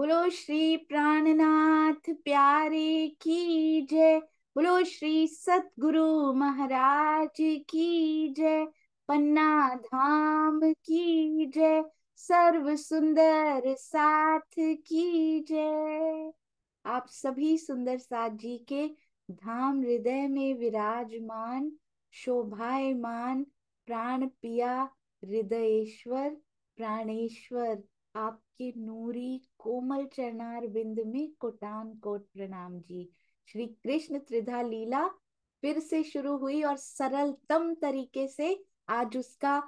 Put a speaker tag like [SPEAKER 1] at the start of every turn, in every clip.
[SPEAKER 1] बोलो श्री प्राणनाथ प्यारे की जय बोलो श्री सतगुरु महाराज की जय पन्ना धाम की जय सर्व सुंदर साथ की जय आप सभी सुंदर साथ जी के धाम हृदय में विराजमान शोभायमान प्राण पिया हृदयेश्वर प्राणेश्वर आप के नूरी कोमल चरणार बिंद में कोटान कोट प्रणाम जी श्री कृष्ण त्रिधा लीला फिर से शुरू हुई और सरलतम तरीके से आज उसका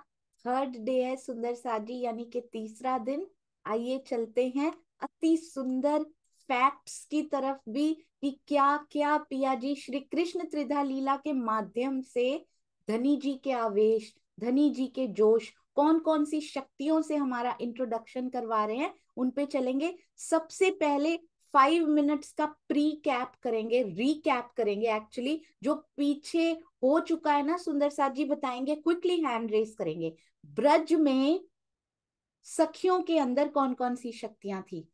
[SPEAKER 1] थर्ड डे है सुंदर साजी यानी कि तीसरा दिन आइए चलते हैं अति सुंदर फैक्ट्स की तरफ भी कि क्या क्या पिया जी श्री कृष्ण त्रिधा लीला के माध्यम से धनी जी के आवेश धनी जी के जोश कौन कौन सी शक्तियों से हमारा इंट्रोडक्शन करवा रहे हैं उन पे चलेंगे सबसे पहले फाइव मिनट्स का प्री कैप करेंगे रीकैप करेंगे एक्चुअली जो पीछे हो चुका है ना सुंदर साथ जी बताएंगे क्विकली हैंड रेस करेंगे ब्रज में सखियों के अंदर कौन कौन सी शक्तियां थी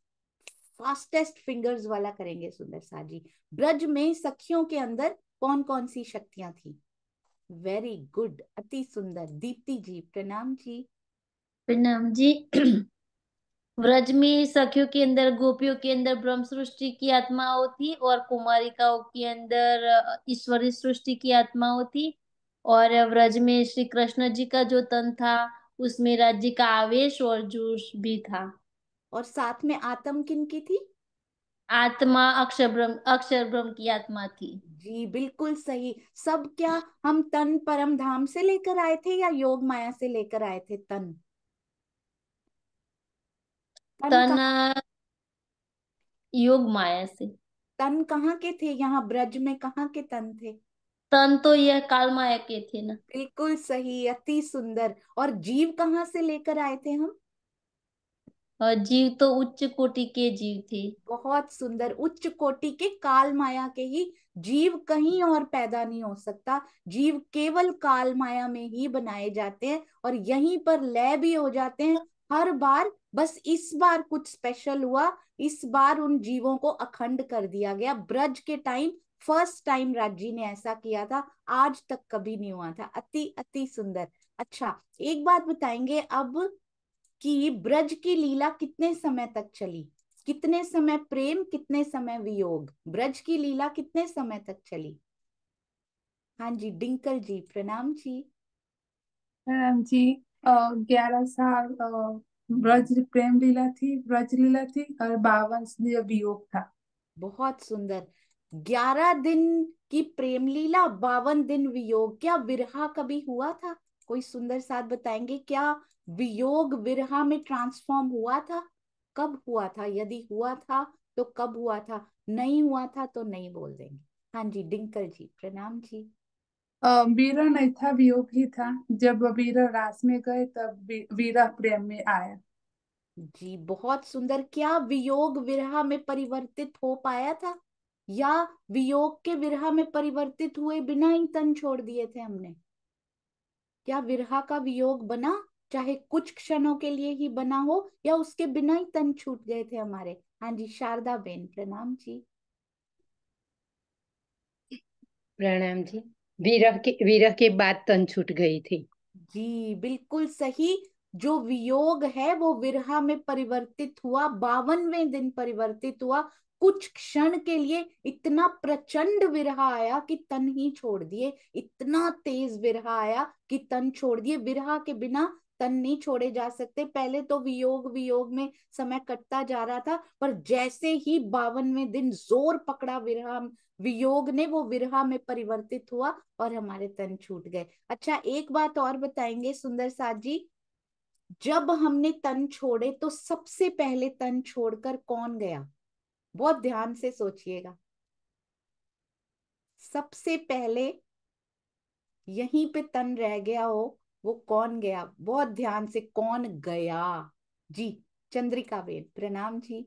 [SPEAKER 1] फास्टेस्ट फिंगर्स वाला करेंगे सुंदर साथ जी ब्रज में सखियों के अंदर कौन कौन सी शक्तियां थी वेरी गुड अति सुंदर दीप्ति जी प्रणाम जी प्रणाम जी
[SPEAKER 2] व्रज में सखियों के अंदर गोपियों के अंदर ब्रह्म सृष्टि की आत्मा होती और कुमारिकाओं के अंदर ईश्वरी सृष्टि की आत्मा होती और व्रज में श्री कृष्ण जी का जो तन था उसमें राज्य का आवेश और जोश
[SPEAKER 1] भी था और साथ में आत्म किन की थी आत्मा अक्षर ब्रह्म अक्षर ब्रह्म की आत्मा थी जी बिल्कुल सही सब क्या हम तन परम धाम से लेकर आए थे या योग माया से लेकर आए थे तन
[SPEAKER 2] तन, योग माया से
[SPEAKER 1] तन कहाँ के थे यहाँ ब्रज में कहाँ के तन थे तन तो यह काल माया के थे ना बिल्कुल सही अति सुंदर और जीव कहाँ से लेकर आए थे हम जीव तो उच्च कोटि के जीव थे बहुत सुंदर उच्च कोटि के काल माया के ही जीव कहीं और पैदा नहीं हो सकता जीव केवल काल माया में ही बनाए जाते हैं और यहीं पर लय भी हो जाते हैं हर बार बस इस बार कुछ स्पेशल हुआ इस बार उन जीवों को अखंड कर दिया गया ब्रज के टाइम फर्स्ट टाइम राजी ने ऐसा किया था आज तक कभी नहीं हुआ था अति अति सुंदर अच्छा एक बात बताएंगे अब कि ब्रज की लीला कितने समय तक चली कितने समय प्रेम कितने समय वियोग ब्रज की लीला कितने समय तक चली हाँ जी डिंकल जी प्रणाम जी प्रणाम जी ग्यारह साल
[SPEAKER 2] ब्रज प्रेम लीला थी ब्रज लीला थी और बावन वियोग था
[SPEAKER 1] बहुत सुंदर ग्यारह दिन की प्रेम लीला बावन दिन वियोग क्या विरहा कभी हुआ था कोई सुंदर साथ बताएंगे क्या वियोग विरहा में ट्रांसफॉर्म हुआ था कब हुआ था यदि हुआ था तो कब हुआ था नहीं हुआ था तो नहीं बोल देंगे हाँ जी डिंकल जी प्रणाम जी वीरा नहीं था वियोग ही था जब वीरा रास में गए तब वीरा प्रेम में आया जी बहुत सुंदर क्या वियोग विरहा में परिवर्तित हो पाया था या वियोग के विरहा में परिवर्तित हुए बिना ही तन छोड़ दिए थे हमने या विरहा का वियोग बना चाहे कुछ क्षणों के लिए ही बना हो या उसके बिना ही तन छूट गए थे हमारे हाँ जी शारदा बेन प्रणाम जी प्रणाम जी वीरह के वीरह के बाद तन छूट गई थी जी बिल्कुल सही जो वियोग है वो विरहा में परिवर्तित हुआ बावनवे दिन परिवर्तित हुआ कुछ क्षण के लिए इतना प्रचंड विरह आया कि तन ही छोड़ दिए इतना तेज विरह आया कि तन छोड़ दिए विरह के बिना तन नहीं छोड़े जा सकते पहले तो वियोग वियोग में समय कटता जा रहा था पर जैसे ही बावनवे दिन जोर पकड़ा विरह वियोग ने वो विरहा में परिवर्तित हुआ और हमारे तन छूट गए अच्छा एक बात और बताएंगे सुंदर साथ जी जब हमने तन छोड़े तो सबसे पहले तन छोड़कर कौन गया बहुत ध्यान से सोचिएगा सबसे पहले यहीं पे तन रह गया हो वो कौन गया बहुत ध्यान से कौन गया जी चंद्रिका बेन प्रणाम जी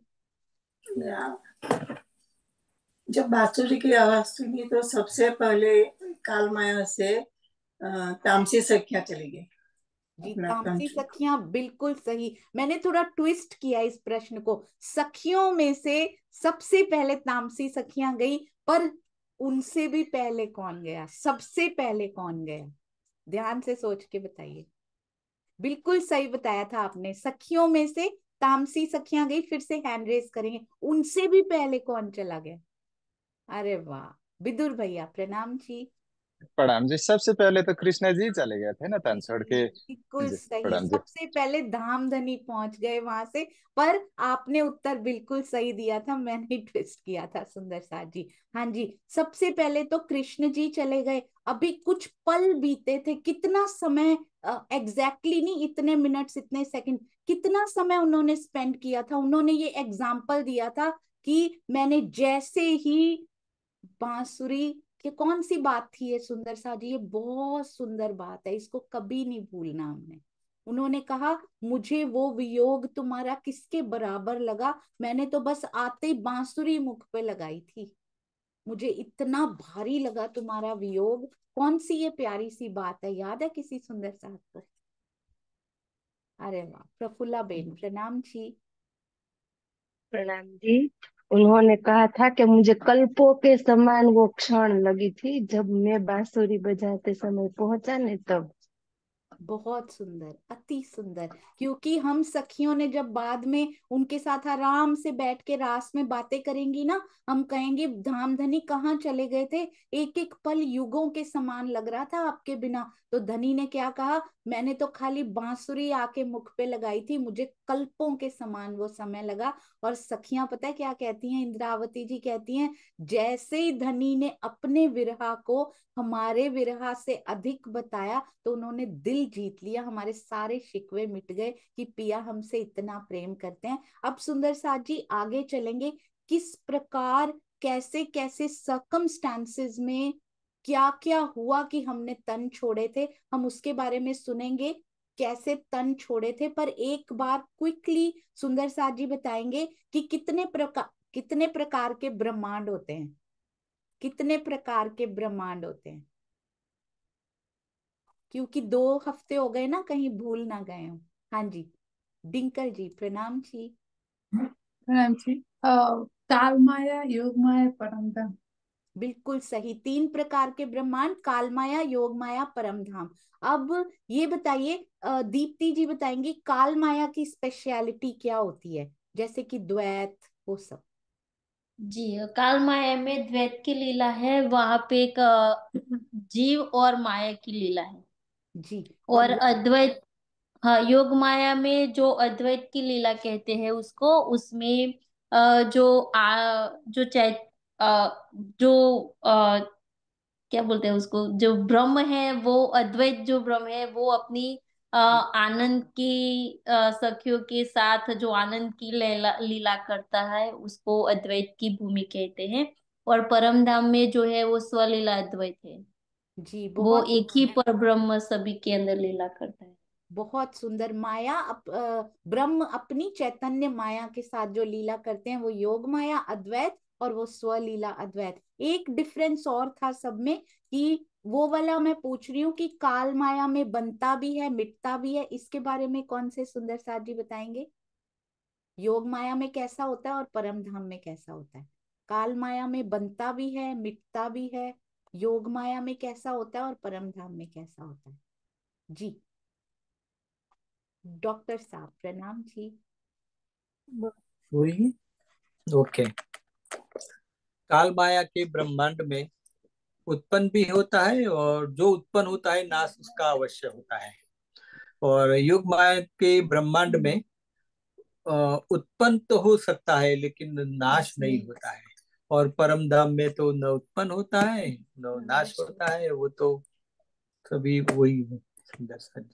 [SPEAKER 1] जब बासुरी की आवाज
[SPEAKER 2] सुनी तो सबसे पहले काल माया से तामसी सख्या चली गई
[SPEAKER 1] गीतामसी सखियां बिल्कुल सही मैंने थोड़ा ट्विस्ट किया इस प्रश्न को सखियों में से सबसे पहले तामसी सखियां गई पर उनसे भी पहले कौन गया सबसे पहले कौन गया ध्यान से सोच के बताइए बिल्कुल सही बताया था आपने सखियों में से तामसी सखियां गई फिर से हैंड रेस करेंगे उनसे भी पहले कौन चला गया अरे वाह बिदुर भैया प्रणाम जी
[SPEAKER 2] प्रणाम जी सबसे पहले तो कृष्णा जी चले गए थे ना तनसोड़ के
[SPEAKER 1] बिल्कुल सही सबसे पहले धाम धनी पहुंच गए वहां से पर आपने उत्तर बिल्कुल सही दिया था मैंने ट्विस्ट किया था सुंदर साथ जी हाँ जी सबसे पहले तो कृष्ण जी चले गए अभी कुछ पल बीते थे कितना समय एग्जैक्टली uh, नहीं इतने मिनट इतने सेकंड कितना समय उन्होंने स्पेंड किया था उन्होंने ये एग्जाम्पल दिया था कि मैंने जैसे ही बांसुरी कि कौन सी बात थी ये सुंदर साहब जी ये बहुत सुंदर बात है इसको कभी नहीं भूलना हमने उन्होंने कहा मुझे वो वियोग तुम्हारा किसके बराबर लगा मैंने तो बस आते बांसुरी मुख पे लगाई थी मुझे इतना भारी लगा तुम्हारा वियोग कौन सी ये प्यारी सी बात है याद है किसी सुंदर साहब को अरे वाह प्रफुल्ला बेन प्रणाम जी प्रणाम
[SPEAKER 2] जी उन्होंने कहा था कि मुझे कल्पों के समान वो क्षण लगी थी जब मैं बांसुरी बजाते समय पहुंचा
[SPEAKER 1] ने तब बहुत सुंदर अति सुंदर क्योंकि हम सखियों ने जब बाद में उनके साथ आराम से बैठ के रास में बातें करेंगी ना हम कहेंगे धनी कहाँ चले गए थे एक एक पल युगों के समान लग रहा था आपके बिना तो धनी ने क्या कहा मैंने तो खाली बांसुरी आके मुख पे लगाई थी मुझे कल्पों के समान वो समय लगा और सखियां पता है क्या कहती हैं इंद्रावती जी कहती हैं जैसे ही धनी ने अपने विरहा को हमारे विरहा से अधिक बताया तो उन्होंने दिल जीत लिया हमारे सारे शिकवे मिट गए कि पिया हमसे इतना प्रेम करते हैं अब सुंदर साथ जी आगे चलेंगे किस प्रकार कैसे कैसे सकम में क्या क्या हुआ कि हमने तन छोड़े थे हम उसके बारे में सुनेंगे कैसे तन छोड़े थे पर एक बार क्विकली सुंदर साथ जी बताएंगे कि कितने प्रकार कितने प्रकार के ब्रह्मांड होते हैं कितने प्रकार के ब्रह्मांड होते हैं क्योंकि दो हफ्ते हो गए ना कहीं भूल ना गए हो हाँ जी डिंकल जी प्रणाम जी प्रणाम जी काल माया योग माया परम धाम बिल्कुल सही तीन प्रकार के ब्रह्मांड काल माया योग माया परम धाम अब ये बताइए दीप्ति जी बताएंगे काल माया की स्पेशलिटी क्या होती है जैसे कि द्वैत वो सब जी काल माया
[SPEAKER 2] में द्वैत की लीला है वहां पे एक जीव और माया की लीला है जी और अद्वैत हाँ योग माया में जो अद्वैत की लीला कहते हैं उसको उसमें जो आ, जो चैत जो आ, क्या बोलते हैं उसको जो ब्रह्म है वो अद्वैत जो ब्रह्म है वो अपनी आनंद की सखियों के साथ जो आनंद की लीला लीला करता है उसको अद्वैत की भूमि कहते हैं और परम धाम में जो है वो स्वलीला अद्वैत है
[SPEAKER 1] जी वो बहुत
[SPEAKER 2] एक ही पर ब्रह्म सभी के अंदर लीला करता है
[SPEAKER 1] बहुत सुंदर माया अप, ब्रह्म अपनी चैतन्य माया के साथ जो लीला करते हैं वो योग माया अद्वैत और वो स्वलीला अद्वैत एक डिफरेंस और था सब में कि वो वाला मैं पूछ रही हूँ कि काल माया में बनता भी है मिटता भी है इसके बारे में कौन से सुंदर साथ जी बताएंगे योग माया में कैसा होता है और परम धाम में कैसा होता है काल माया में बनता भी है मिटता भी है योग माया में कैसा होता है और परम धाम में कैसा होता है जी डॉक्टर साहब प्रणाम जी
[SPEAKER 2] ओके काल माया के ब्रह्मांड में उत्पन्न भी होता है और जो उत्पन्न होता है नाश उसका अवश्य होता है और युग माया के ब्रह्मांड में उत्पन्न तो हो सकता है लेकिन नाश नहीं होता है और परम धाम में तो न उत्पन्न होता है न हाँ, नाश होता है वो तो कभी वही सुंदर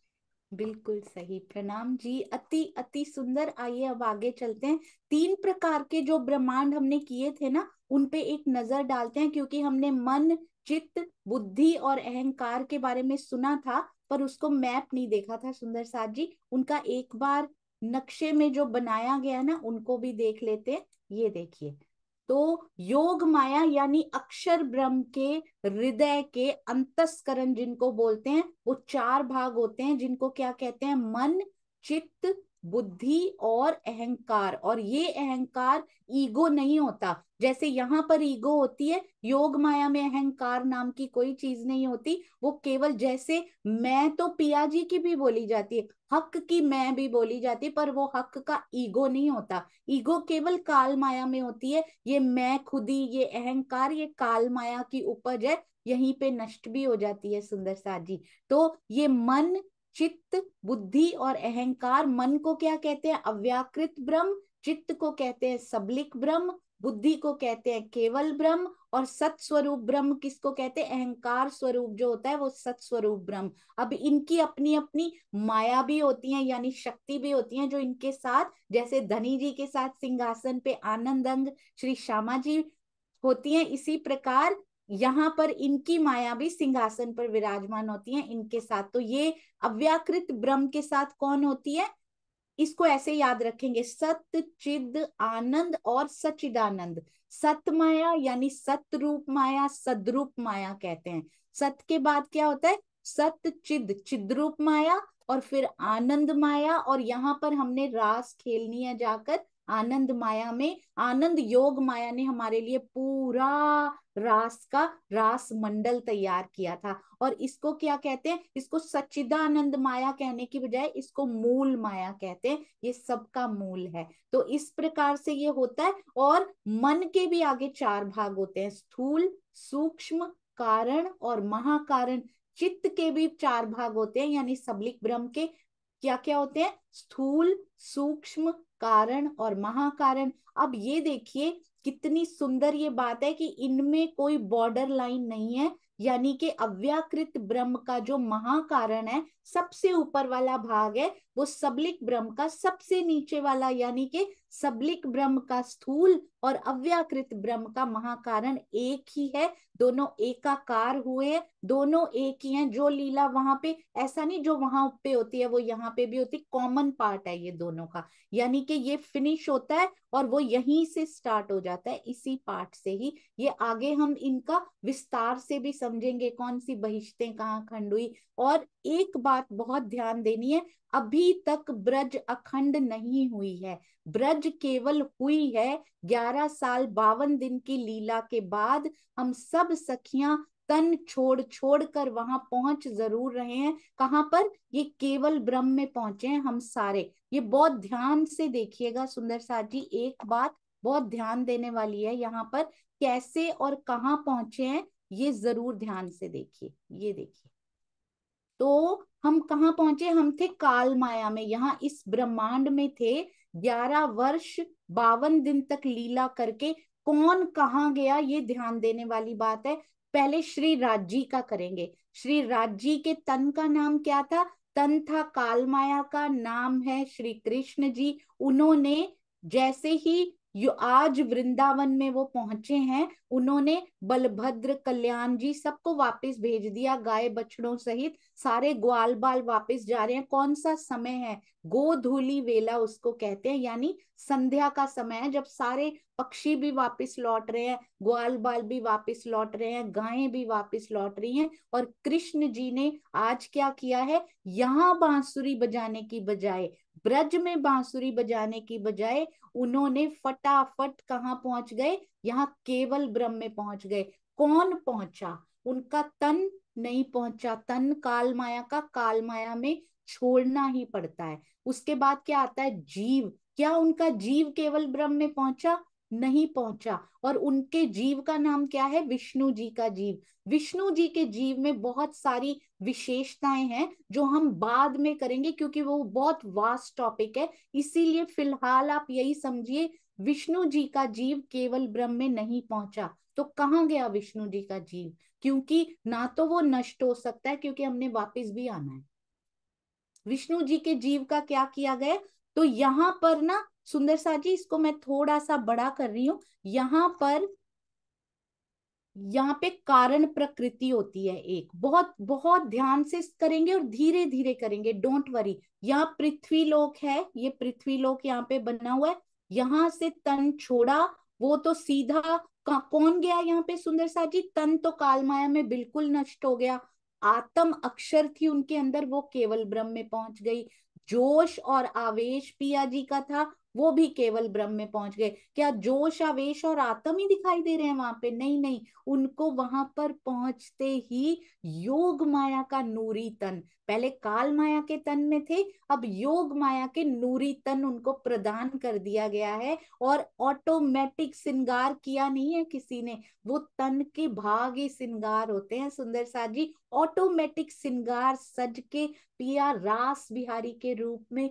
[SPEAKER 1] बिल्कुल सही प्रणाम जी अति अति सुंदर आइए अब आगे चलते हैं तीन प्रकार के जो ब्रह्मांड हमने किए थे ना उनपे एक नजर डालते हैं क्योंकि हमने मन चित्त बुद्धि और अहंकार के बारे में सुना था पर उसको मैप नहीं देखा था सुंदर साथ जी उनका एक बार नक्शे में जो बनाया गया ना उनको भी देख लेते हैं ये देखिए तो योग माया यानी अक्षर ब्रह्म के हृदय के अंतस्करण जिनको बोलते हैं वो चार भाग होते हैं जिनको क्या कहते हैं मन चित्त बुद्धि और अहंकार और ये अहंकार ईगो नहीं होता जैसे यहाँ पर ईगो होती है योग माया में अहंकार नाम की कोई चीज नहीं होती वो केवल जैसे मैं तो पियाजी की भी बोली जाती है हक की मैं भी बोली जाती है पर वो हक का ईगो नहीं होता ईगो केवल काल माया में होती है ये मैं खुदी ये अहंकार ये काल माया की उपज है यहीं पे नष्ट भी हो जाती है सुंदर साथ जी तो ये मन चित्त बुद्धि और अहंकार मन को क्या कहते हैं अव्याकृत ब्रह्म चित्त को कहते हैं सबलिक ब्रह्म बुद्धि को कहते हैं केवल ब्रह्म और सत्स्वरूप ब्रह्म किसको कहते हैं अहंकार स्वरूप जो होता है वो सत्स्वरूप ब्रह्म अब इनकी अपनी अपनी माया भी होती है यानी शक्ति भी होती है जो इनके साथ जैसे धनी जी के साथ सिंहासन पे आनंद अंग श्री श्यामा जी होती हैं इसी प्रकार यहाँ पर इनकी माया भी सिंहासन पर विराजमान होती है इनके साथ तो ये अव्याकृत ब्रह्म के साथ कौन होती है इसको ऐसे याद रखेंगे सत्य चिद आनंद और सचिदानंद सत माया यानी सत रूप माया सदरूप माया कहते हैं सत के बाद क्या होता है सत चिद चिद्रूप माया और फिर आनंद माया और यहाँ पर हमने रास खेलनी है जाकर आनंद माया में आनंद योग माया ने हमारे लिए पूरा रास का रास मंडल तैयार किया था और इसको क्या कहते हैं इसको सच्चिदानंद माया कहने की बजाय इसको मूल माया कहते हैं ये सबका मूल है तो इस प्रकार से ये होता है और मन के भी आगे चार भाग होते हैं स्थूल सूक्ष्म कारण और महाकारण चित्त के भी चार भाग होते हैं यानी सबलिक ब्रह्म के क्या क्या होते हैं स्थूल सूक्ष्म कारण और महाकारण अब ये देखिए कितनी सुंदर ये बात है कि इनमें कोई बॉर्डर लाइन नहीं है यानी कि अव्याकृत ब्रह्म का जो महाकारण है सबसे ऊपर वाला भाग है वो सबलिक ब्रह्म का सबसे नीचे वाला यानी कि सबलिक ब्रह्म का स्थूल और अव्याकृत ब्रह्म का महाकारण एक ही है दोनों एकाकार हुए हैं दोनों एक ही हैं जो लीला वहां पे ऐसा नहीं जो वहां पे होती है वो यहाँ पे भी होती कॉमन पार्ट है ये दोनों का यानी कि ये फिनिश होता है और वो यहीं से स्टार्ट हो जाता है इसी पार्ट से ही ये आगे हम इनका विस्तार से भी समझेंगे कौन सी बहिश्ते कहाँ खंड हुई और एक बात बहुत ध्यान देनी है अभी तक ब्रज अखंड नहीं हुई है ब्रज केवल हुई है ग्यारह साल बावन दिन की लीला के बाद हम सब सखियां तन छोड़ छोड़ कर वहां पहुंच जरूर रहे हैं कहाँ पर ये केवल ब्रह्म में पहुंचे हैं हम सारे ये बहुत ध्यान से देखिएगा सुंदर साथ जी एक बात बहुत ध्यान देने वाली है यहाँ पर कैसे और कहाँ पहुंचे हैं ये जरूर ध्यान से देखिए ये देखिए तो हम कहाँ पहुंचे हम थे काल माया में यहाँ इस ब्रह्मांड में थे ग्यारह वर्ष बावन दिन तक लीला करके कौन कहाँ गया ये ध्यान देने वाली बात है पहले श्री राजी जी का करेंगे श्री राजी के तन का नाम क्या था तन था काल माया का नाम है श्री कृष्ण जी उन्होंने जैसे ही आज वृंदावन में वो पहुंचे हैं उन्होंने बलभद्र कल्याण जी सबको वापस भेज दिया गाय बछड़ों सहित सारे ग्वाल बाल वापस जा रहे हैं कौन सा समय है गोधूली वेला उसको कहते हैं यानी संध्या का समय है जब सारे पक्षी भी वापस लौट रहे हैं ग्वाल बाल भी वापस लौट रहे हैं गायें भी वापस लौट रही हैं और कृष्ण जी ने आज क्या किया है यहाँ बांसुरी बजाने की बजाय ब्रज में बांसुरी बजाने की बजाय उन्होंने फटाफट कहाँ पहुंच गए यहाँ केवल ब्रह्म में पहुंच गए कौन पहुंचा उनका तन नहीं पहुंचा तन काल माया का काल माया में छोड़ना ही पड़ता है उसके बाद क्या आता है जीव क्या उनका जीव केवल ब्रह्म में पहुंचा नहीं पहुंचा और उनके जीव का नाम क्या है विष्णु जी का जीव विष्णु जी के जीव में बहुत सारी विशेषताएं हैं जो हम बाद में करेंगे क्योंकि वो बहुत वास्ट टॉपिक है इसीलिए फिलहाल आप यही समझिए विष्णु जी का जीव केवल ब्रह्म में नहीं पहुंचा तो कहाँ गया विष्णु जी का जीव क्योंकि ना तो वो नष्ट हो सकता है क्योंकि हमने वापस भी आना है विष्णु जी के जीव का क्या किया गया तो यहाँ पर ना सुंदर सा जी इसको मैं थोड़ा सा बड़ा कर रही हूं यहाँ पर यहाँ पे कारण प्रकृति होती है एक बहुत बहुत ध्यान से करेंगे और धीरे धीरे करेंगे डोंट वरी यहाँ पृथ्वी लोक है ये पृथ्वी लोक यहाँ पे बना हुआ है यहाँ से तन छोड़ा वो तो सीधा कौन गया यहाँ पे सुंदर सा जी तन तो काल माया में बिल्कुल नष्ट हो गया आत्म अक्षर थी उनके अंदर वो केवल ब्रह्म में पहुंच गई जोश और आवेश पिया जी का था वो भी केवल ब्रह्म में पहुंच गए क्या जोश आवेश और आत्म ही दिखाई दे रहे हैं वहां पे नहीं नहीं उनको वहां पर पहुंचते ही योग माया का नूरी तन पहले काल माया के तन में थे अब योग माया के नूरी तन उनको प्रदान कर दिया गया है और ऑटोमेटिक सिंगार किया नहीं है किसी ने वो तन के भाग ही सिंगार होते हैं सुंदर साथ जी ऑटोमेटिक सिंगार सज के पिया रास बिहारी के रूप में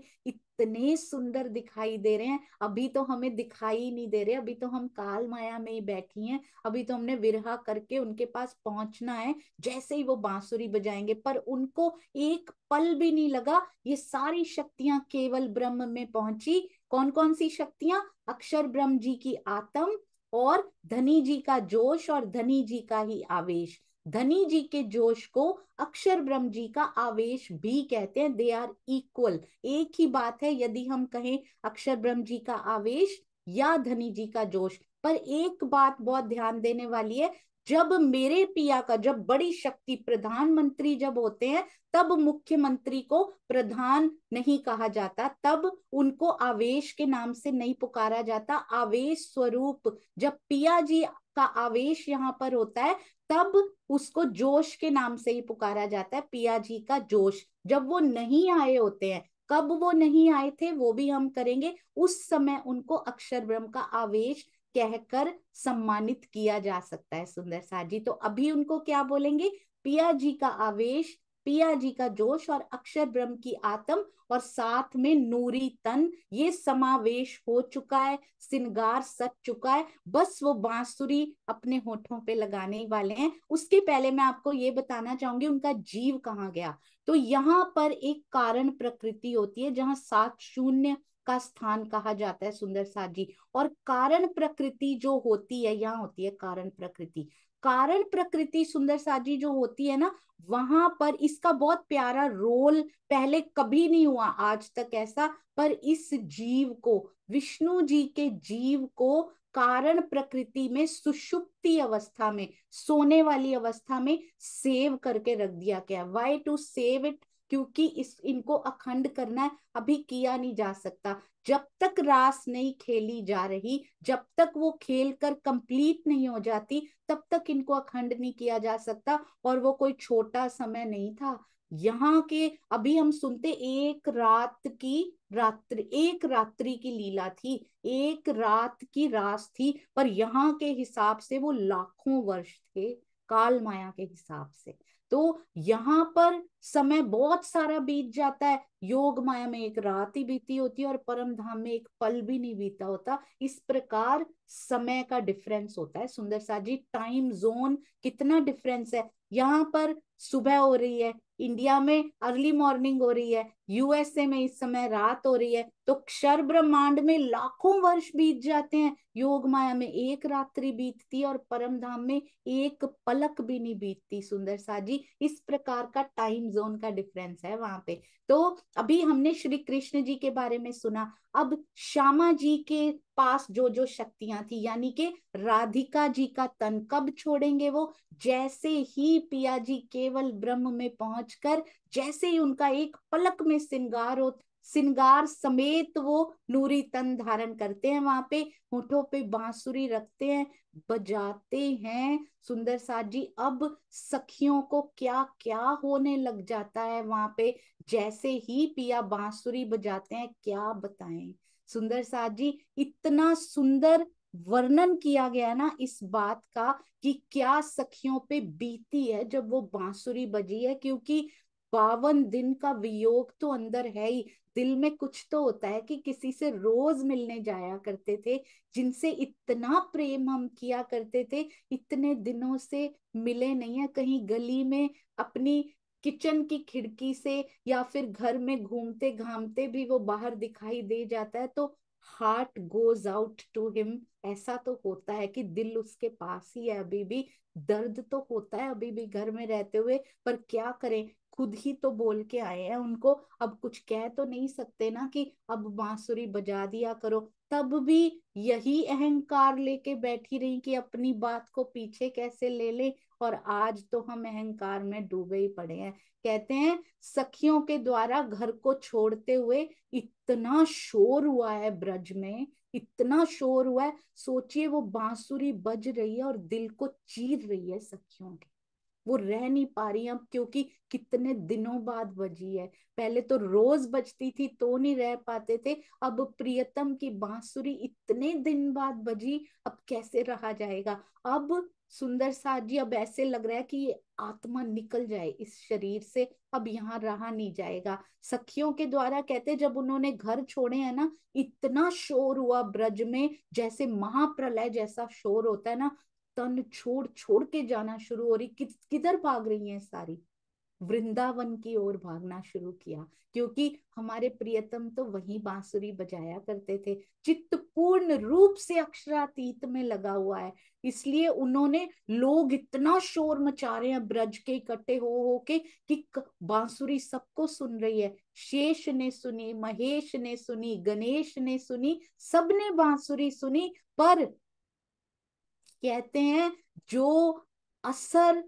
[SPEAKER 1] इतने सुंदर दिखाई दे रहे हैं अभी तो हमें दिखाई नहीं दे रहे अभी तो हम काल माया में ही बैठी हैं अभी तो हमने विरहा करके उनके पास पहुंचना है जैसे ही वो बांसुरी बजाएंगे पर उनको एक पल भी नहीं लगा ये सारी शक्तियां केवल ब्रह्म में पहुंची कौन कौन सी शक्तियां अक्षर ब्रह्म जी की आत्म और धनी जी का जोश और धनी जी का ही आवेश धनी जी के जोश को अक्षर ब्रह्म जी का आवेश भी कहते हैं दे आर इक्वल एक ही बात है यदि हम कहें अक्षर ब्रह्म जी का आवेश या धनी जी का जोश पर एक बात बहुत ध्यान देने वाली है जब मेरे पिया का जब बड़ी शक्ति प्रधानमंत्री जब होते हैं तब मुख्यमंत्री को प्रधान नहीं कहा जाता तब उनको आवेश के नाम से नहीं पुकारा जाता आवेश स्वरूप जब पिया जी का आवेश यहाँ पर होता है तब उसको जोश के नाम से ही पुकारा जाता है पिया जी का जोश जब वो नहीं आए होते हैं कब वो नहीं आए थे वो भी हम करेंगे उस समय उनको अक्षर ब्रह्म का आवेश कहकर सम्मानित किया जा सकता है सुंदर साहब जी तो अभी उनको क्या बोलेंगे पिया जी का आवेश पिया जी का जोश और अक्षर ब्रह्म की आत्म और साथ में नूरी तन ये समावेश हो चुका है सिंगार सच चुका है बस वो बांसुरी अपने होठों पे लगाने वाले हैं उसके पहले मैं आपको ये बताना चाहूंगी उनका जीव कहाँ गया तो यहाँ पर एक कारण प्रकृति होती है जहाँ सात शून्य का स्थान कहा जाता है सुंदर साथ जी और कारण प्रकृति जो होती है यहाँ होती है कारण प्रकृति कारण प्रकृति सुंदर साजी जो होती है ना वहां पर इसका बहुत प्यारा रोल पहले कभी नहीं हुआ आज तक ऐसा पर इस जीव को विष्णु जी के जीव को कारण प्रकृति में सुषुप्ति अवस्था में सोने वाली अवस्था में सेव करके रख दिया गया वाई टू सेव इट क्योंकि इस इनको अखंड करना है अभी किया नहीं जा सकता जब तक रास नहीं खेली जा रही जब तक वो खेल कर कंप्लीट नहीं हो जाती तब तक इनको अखंड नहीं किया जा सकता और वो कोई छोटा समय नहीं था यहाँ के अभी हम सुनते एक रात की रात्रि एक रात्रि की लीला थी एक रात की रास थी पर यहाँ के हिसाब से वो लाखों वर्ष थे काल माया के हिसाब से तो यहाँ पर समय बहुत सारा बीत जाता है योग माया में एक रात ही बीती होती है और परम धाम में एक पल भी नहीं बीता होता इस प्रकार समय का डिफरेंस होता है Sundarsath ji time zone कितना डिफरेंस है यहाँ पर सुबह हो रही है इंडिया में अर्ली मॉर्निंग हो रही है यूएसए में इस समय रात हो रही है तो क्षर ब्रह्मांड में लाखों वर्ष बीत जाते हैं योग माया में एक रात्रि बीतती है और परम धाम में एक पलक भी नहीं बीतती सुंदर सा जी इस प्रकार का टाइम जोन का डिफरेंस है वहां पे तो अभी हमने श्री कृष्ण जी के बारे में सुना अब श्यामा जी के पास जो जो शक्तियां थी यानी के राधिका जी का तन कब छोड़ेंगे वो जैसे ही पिया जी केवल ब्रह्म में पहुंचकर जैसे ही उनका एक पलक में में सिंगार हो सिंगार समेत वो नूरी तन धारण करते हैं वहां पे होठों पे बांसुरी रखते हैं बजाते हैं सुंदर साथ जी अब सखियों को क्या क्या होने लग जाता है वहां पे जैसे ही पिया बांसुरी बजाते हैं क्या बताएं सुंदर साथ जी इतना सुंदर वर्णन किया गया ना इस बात का कि क्या सखियों पे बीती है जब वो बांसुरी बजी है क्योंकि बावन दिन का वियोग तो अंदर है ही दिल में कुछ तो होता है कि किसी से रोज मिलने जाया करते थे जिनसे इतना प्रेम हम किया करते थे इतने दिनों से मिले नहीं है कहीं गली में अपनी किचन की खिड़की से या फिर घर में घूमते घामते भी वो बाहर दिखाई दे जाता है तो heart goes out to him ऐसा तो होता है कि दिल उसके पास ही है अभी भी दर्द तो होता है अभी भी घर में रहते हुए पर क्या करें खुद ही तो बोल के आए हैं उनको अब कुछ कह तो नहीं सकते ना कि अब बांसुरी बजा दिया करो तब भी यही अहंकार लेके बैठी रही कि अपनी बात को पीछे कैसे ले ले और आज तो हम अहंकार में डूबे ही पड़े हैं कहते हैं सखियों के द्वारा घर को छोड़ते हुए इतना शोर हुआ है ब्रज में इतना शोर हुआ है सोचिए वो बांसुरी बज रही है और दिल को चीर रही है सखियों के वो रह नहीं पा रही अब क्योंकि कितने दिनों बाद बजी है पहले तो रोज बजती थी तो नहीं रह पाते थे अब प्रियतम की बांसुरी इतने दिन बाद बजी अब कैसे रहा जाएगा अब सुंदर सा जी अब ऐसे लग रहा है कि ये आत्मा निकल जाए इस शरीर से अब यहाँ रहा नहीं जाएगा सखियों के द्वारा कहते जब उन्होंने घर छोड़े है ना इतना शोर हुआ ब्रज में जैसे महाप्रलय जैसा शोर होता है ना तन छोड़ छोड़ के जाना शुरू हो रही कि, किधर भाग रही है सारी वृंदावन की ओर भागना शुरू किया क्योंकि हमारे प्रियतम तो वही बांसुरी बजाया करते थे चित्त पूर्ण रूप से अक्षरातीत में लगा हुआ है इसलिए उन्होंने लोग इतना शोर मचा रहे हैं ब्रज के इकट्ठे हो हो के कि बांसुरी सबको सुन रही है शेष ने सुनी महेश ने सुनी गणेश ने सुनी सबने बांसुरी सुनी पर कहते हैं जो असर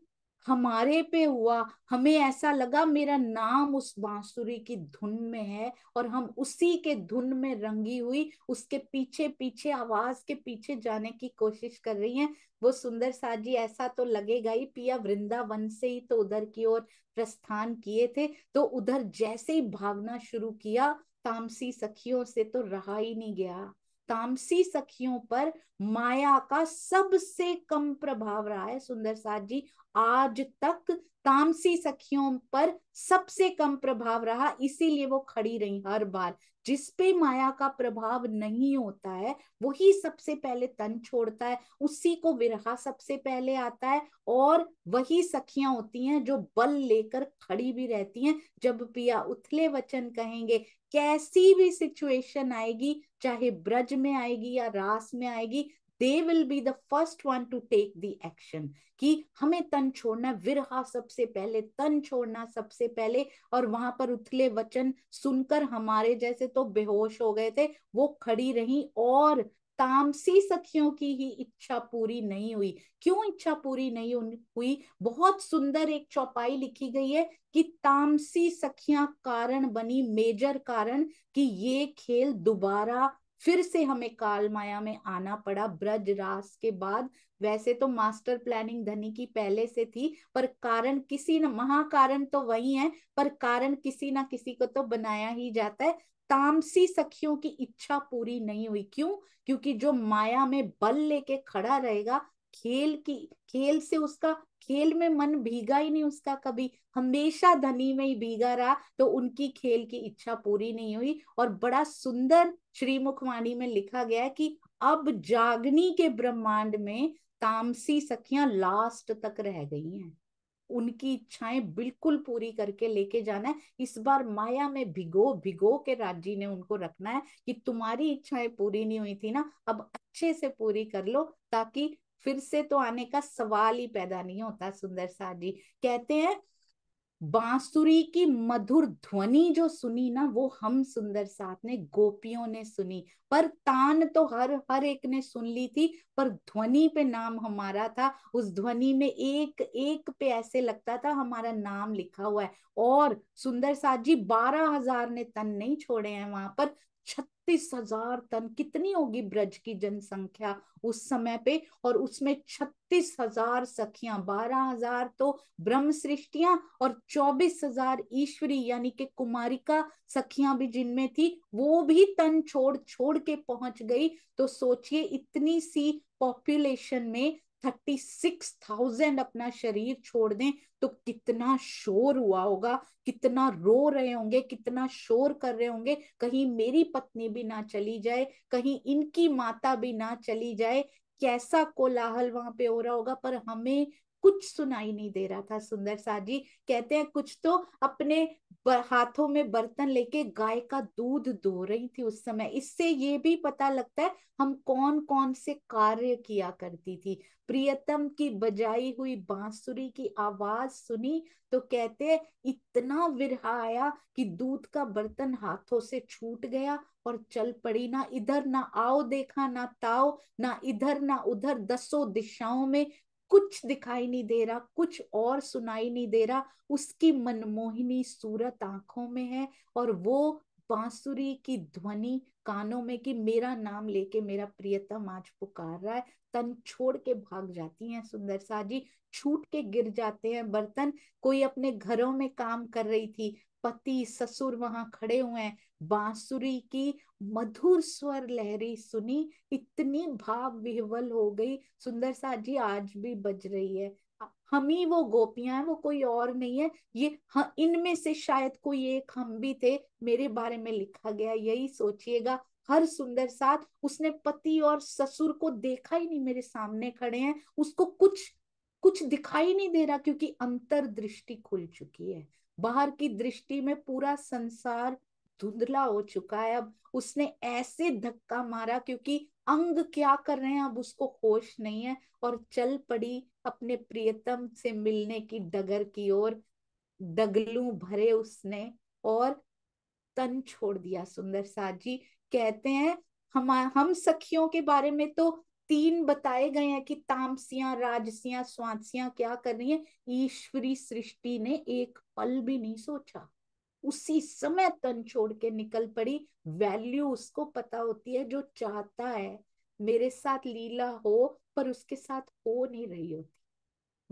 [SPEAKER 1] हमारे पे हुआ हमें ऐसा लगा मेरा नाम उस बांसुरी की धुन में है और हम उसी के धुन में रंगी हुई उसके पीछे पीछे आवाज के पीछे जाने की कोशिश कर रही हैं वो सुंदर साजी ऐसा तो लगेगा ही पिया वृंदावन से ही तो उधर की ओर प्रस्थान किए थे तो उधर जैसे ही भागना शुरू किया तामसी सखियों से तो रहा ही नहीं गया तामसी सखियों पर माया का सबसे कम प्रभाव रहा है सुंदर साथ जी आज तक तामसी सखियों पर सबसे कम प्रभाव रहा इसीलिए वो खड़ी रही हर बार जिस पे माया का प्रभाव नहीं होता है वही सबसे पहले तन छोड़ता है उसी को विरहा सबसे पहले आता है और वही सखियां होती हैं जो बल लेकर खड़ी भी रहती हैं जब पिया उथले वचन कहेंगे कैसी भी सिचुएशन आएगी चाहे ब्रज में आएगी या रास में आएगी they will be the first one to take the action कि हमें तन छोड़ना विरहा सबसे पहले तन छोड़ना सबसे पहले और वहां पर उथले वचन सुनकर हमारे जैसे तो बेहोश हो गए थे वो खड़ी रही और तामसी सखियों की ही इच्छा पूरी नहीं हुई क्यों इच्छा पूरी नहीं हुई बहुत सुंदर एक चौपाई लिखी गई है कि तामसी सखियां कारण बनी मेजर कारण कि ये खेल दोबारा फिर से हमें काल माया में आना पड़ा ब्रज रास के बाद वैसे तो मास्टर प्लानिंग धनी की पहले से थी पर कारण किसी न महाकारण तो वही है पर कारण किसी ना किसी को तो बनाया ही जाता है तामसी सखियों की इच्छा पूरी नहीं हुई क्यों क्योंकि जो माया में बल लेके खड़ा रहेगा खेल की खेल से उसका खेल में मन भीगा ही नहीं उसका कभी हमेशा धनी में ही भीगा रहा तो उनकी खेल की इच्छा पूरी नहीं हुई और बड़ा सुंदर श्रीमुखवाणी में लिखा गया है कि अब जागनी के ब्रह्मांड में तामसी सखियां लास्ट तक रह गई हैं उनकी इच्छाएं बिल्कुल पूरी करके लेके जाना है इस बार माया में भिगो भिगो के राजी ने उनको रखना है कि तुम्हारी इच्छाएं पूरी नहीं हुई थी ना अब अच्छे से पूरी कर लो ताकि फिर से तो आने का सवाल ही पैदा नहीं होता सुंदर साहब जी कहते हैं बांसुरी की मधुर ध्वनि जो सुनी ना वो हम सुंदर साथ ने गोपियों ने सुनी पर तान तो हर हर एक ने सुन ली थी पर ध्वनि पे नाम हमारा था उस ध्वनि में एक एक पे ऐसे लगता था हमारा नाम लिखा हुआ है और सुंदर साथ जी बारह हजार ने तन नहीं छोड़े हैं वहां पर छत्तीस हजार टन कितनी होगी ब्रज की जनसंख्या उस समय पे और उसमें छत्तीस हजार सखियां बारह हजार तो ब्रह्म सृष्टिया और चौबीस हजार ईश्वरी यानी कि कुमारिका सखियां भी जिनमें थी वो भी तन छोड़ छोड़ के पहुंच गई तो सोचिए इतनी सी पॉपुलेशन में थर्टी सिक्स थाउजेंड अपना शरीर छोड़ दें तो कितना शोर हुआ होगा कितना रो रहे होंगे कितना शोर कर रहे होंगे कहीं मेरी पत्नी भी ना चली जाए कहीं इनकी माता भी ना चली जाए कैसा कोलाहल वहां पे हो रहा होगा पर हमें कुछ सुनाई नहीं दे रहा था सुंदर साहब जी कहते हैं कुछ तो अपने हाथों में बर्तन लेके गाय का दूध दो रही थी उस समय इससे ये भी पता लगता है हम कौन कौन से कार्य किया करती थी प्रियतम की बजाई हुई बांसुरी की आवाज सुनी तो कहते इतना विरहा आया कि दूध का बर्तन हाथों से छूट गया और चल पड़ी ना इधर ना आओ देखा ना ताओ ना इधर ना उधर दसों दिशाओं में कुछ दिखाई नहीं दे रहा कुछ और सुनाई नहीं दे रहा उसकी मनमोहिनी सूरत आंखों में है और वो बांसुरी की ध्वनि कानों में कि मेरा नाम लेके मेरा प्रियतम आज पुकार रहा है तन छोड़ के भाग जाती हैं सुंदर साजी छूट के गिर जाते हैं बर्तन कोई अपने घरों में काम कर रही थी पति ससुर वहां खड़े हुए हैं बांसुरी की मधुर स्वर लहरी सुनी इतनी भाव विह्वल हो गई सुंदर सा जी आज भी बज रही है हम ही वो गोपियां हैं वो कोई और नहीं है ये हाँ, इनमें से शायद कोई एक हम भी थे मेरे बारे में लिखा गया यही सोचिएगा हर सुंदर साथ उसने पति और ससुर को देखा ही नहीं मेरे सामने खड़े हैं उसको कुछ कुछ दिखाई नहीं दे रहा क्योंकि अंतर दृष्टि खुल चुकी है बाहर की दृष्टि में पूरा संसार धुंधला हो चुका है अब उसने ऐसे धक्का मारा क्योंकि अंग क्या कर रहे हैं अब उसको होश नहीं है और चल पड़ी अपने प्रियतम से मिलने की डगर की ओर डगलू भरे उसने और तन छोड़ दिया सुंदर साजी जी कहते हैं हम हम सखियों के बारे में तो तीन बताए गए हैं कि तामसियां राजसियां स्वांसियां क्या कर रही हैं ईश्वरी सृष्टि ने एक पल भी नहीं सोचा उसी समय तन छोड़ के निकल पड़ी वैल्यू उसको पता होती है जो चाहता है मेरे साथ लीला हो पर उसके साथ हो नहीं रही होती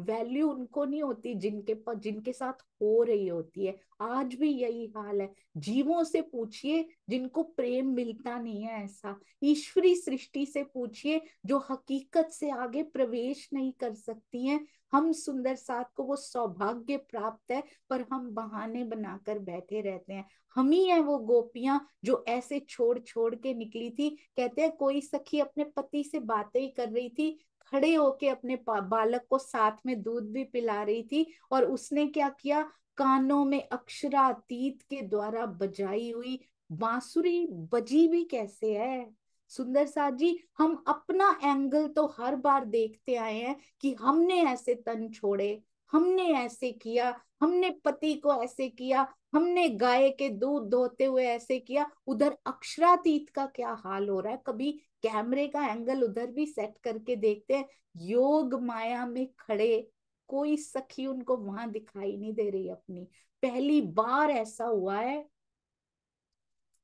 [SPEAKER 1] वैल्यू उनको नहीं होती जिनके पर जिनके साथ हो रही होती है आज भी यही हाल है जीवों से पूछिए जिनको प्रेम मिलता नहीं है ऐसा ईश्वरी सृष्टि से पूछिए जो हकीकत से आगे प्रवेश नहीं कर सकती हैं हम सुंदर साथ को वो सौभाग्य प्राप्त है पर हम बहाने बनाकर बैठे रहते हैं हम ही है वो गोपियां जो ऐसे छोड़ छोड़ के निकली थी कहते हैं कोई सखी अपने पति से बातें ही कर रही थी खड़े होके अपने बालक को साथ में दूध भी पिला रही थी और उसने क्या किया कानों में अक्षरातीत के द्वारा बजाई हुई बांसुरी बजी भी कैसे है सुंदर साहब जी हम अपना एंगल तो हर बार देखते आए हैं कि हमने ऐसे तन छोड़े हमने ऐसे किया हमने पति को ऐसे किया हमने गाय के दूध धोते हुए ऐसे किया उधर अक्षरातीत का क्या हाल हो रहा है कभी कैमरे का एंगल उधर भी सेट करके देखते हैं योग माया में खड़े कोई सखी उनको वहां दिखाई नहीं दे रही अपनी पहली बार ऐसा हुआ है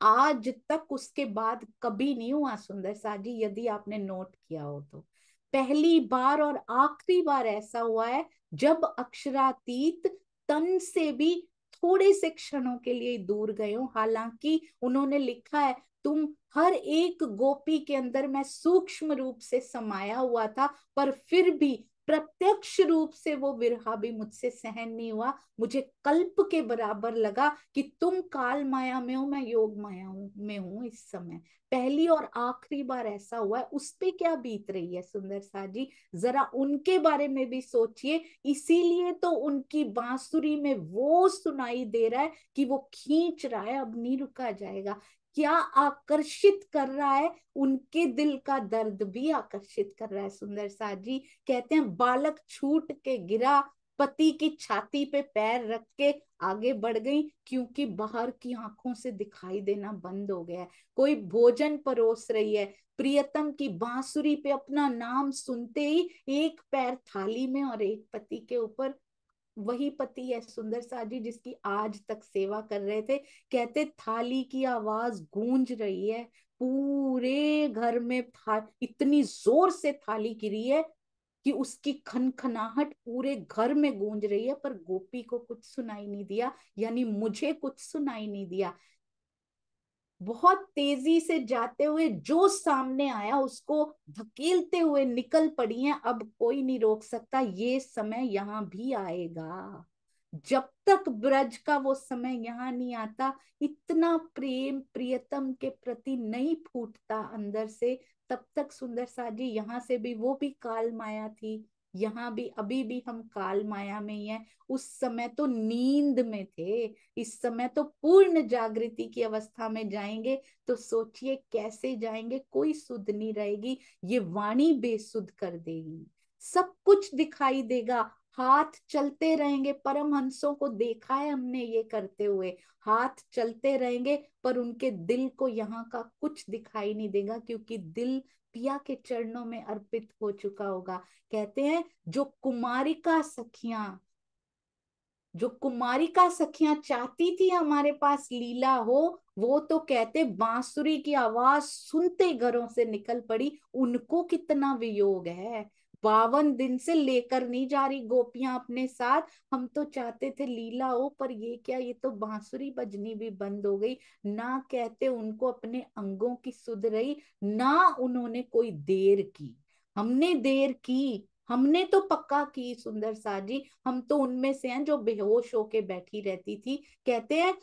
[SPEAKER 1] आज तक उसके बाद कभी नहीं हुआ सुंदर साजी यदि आपने नोट किया हो तो पहली बार और आखिरी बार ऐसा हुआ है जब अक्षरातीत तन से भी थोड़े से क्षणों के लिए दूर गए हो हालांकि उन्होंने लिखा है तुम हर एक गोपी के अंदर मैं सूक्ष्म रूप से समाया हुआ था पर फिर भी प्रत्यक्ष रूप से वो विरहा भी मुझसे सहन नहीं हुआ मुझे कल्प के बराबर लगा कि तुम काल माया में हो मैं योग माया हूं में हूं इस समय पहली और आखिरी बार ऐसा हुआ है उस पर क्या बीत रही है सुंदर सा जी जरा उनके बारे में भी सोचिए इसीलिए तो उनकी बांसुरी में वो सुनाई दे रहा है कि वो खींच रहा है अब नहीं रुका जाएगा क्या आकर्षित कर रहा है उनके दिल का दर्द भी आकर्षित कर रहा है सुंदर सा जी कहते हैं बालक छूट के गिरा पति की छाती पे पैर रख के आगे बढ़ गई क्योंकि बाहर की आंखों से दिखाई देना बंद हो गया है कोई भोजन परोस रही है प्रियतम की बांसुरी पे अपना नाम सुनते ही एक पैर थाली में और एक पति के ऊपर वही पति है सुंदर जी जिसकी आज तक सेवा कर रहे थे कहते थाली की आवाज गूंज रही है पूरे घर में था इतनी जोर से थाली गिरी है कि उसकी खनखनाहट पूरे घर में गूंज रही है पर गोपी को कुछ सुनाई नहीं दिया यानी मुझे कुछ सुनाई नहीं दिया बहुत तेजी से जाते हुए जो सामने आया उसको धकेलते हुए निकल पड़ी हैं अब कोई नहीं रोक सकता ये समय यहाँ भी आएगा जब तक ब्रज का वो समय यहाँ नहीं आता इतना प्रेम प्रियतम के प्रति नहीं फूटता अंदर से तब तक सुंदर साजी जी यहाँ से भी वो भी काल माया थी यहाँ भी अभी भी हम काल माया में ही है उस समय तो नींद में थे इस समय तो पूर्ण जागृति की अवस्था में जाएंगे तो सोचिए कैसे जाएंगे कोई सुध नहीं रहेगी ये वाणी बेसुध कर देगी सब कुछ दिखाई देगा हाथ चलते रहेंगे परम हंसों को देखा है हमने ये करते हुए हाथ चलते रहेंगे पर उनके दिल को यहाँ का कुछ दिखाई नहीं देगा क्योंकि दिल पिया के चरणों में अर्पित हो चुका होगा कहते हैं जो कुमारिका सखियां जो कुमारिका सखियां चाहती थी हमारे पास लीला हो वो तो कहते बांसुरी की आवाज सुनते घरों से निकल पड़ी उनको कितना वियोग है बावन दिन से लेकर नहीं जा रही गोपियां अपने साथ हम तो चाहते थे लीला हो पर ये क्या ये तो बांसुरी बजनी भी बंद हो गई ना कहते उनको अपने अंगों की सुध रही ना उन्होंने कोई देर की हमने देर की हमने तो पक्का की सुंदर साजी हम तो उनमें से हैं जो बेहोश होके बैठी रहती थी कहते हैं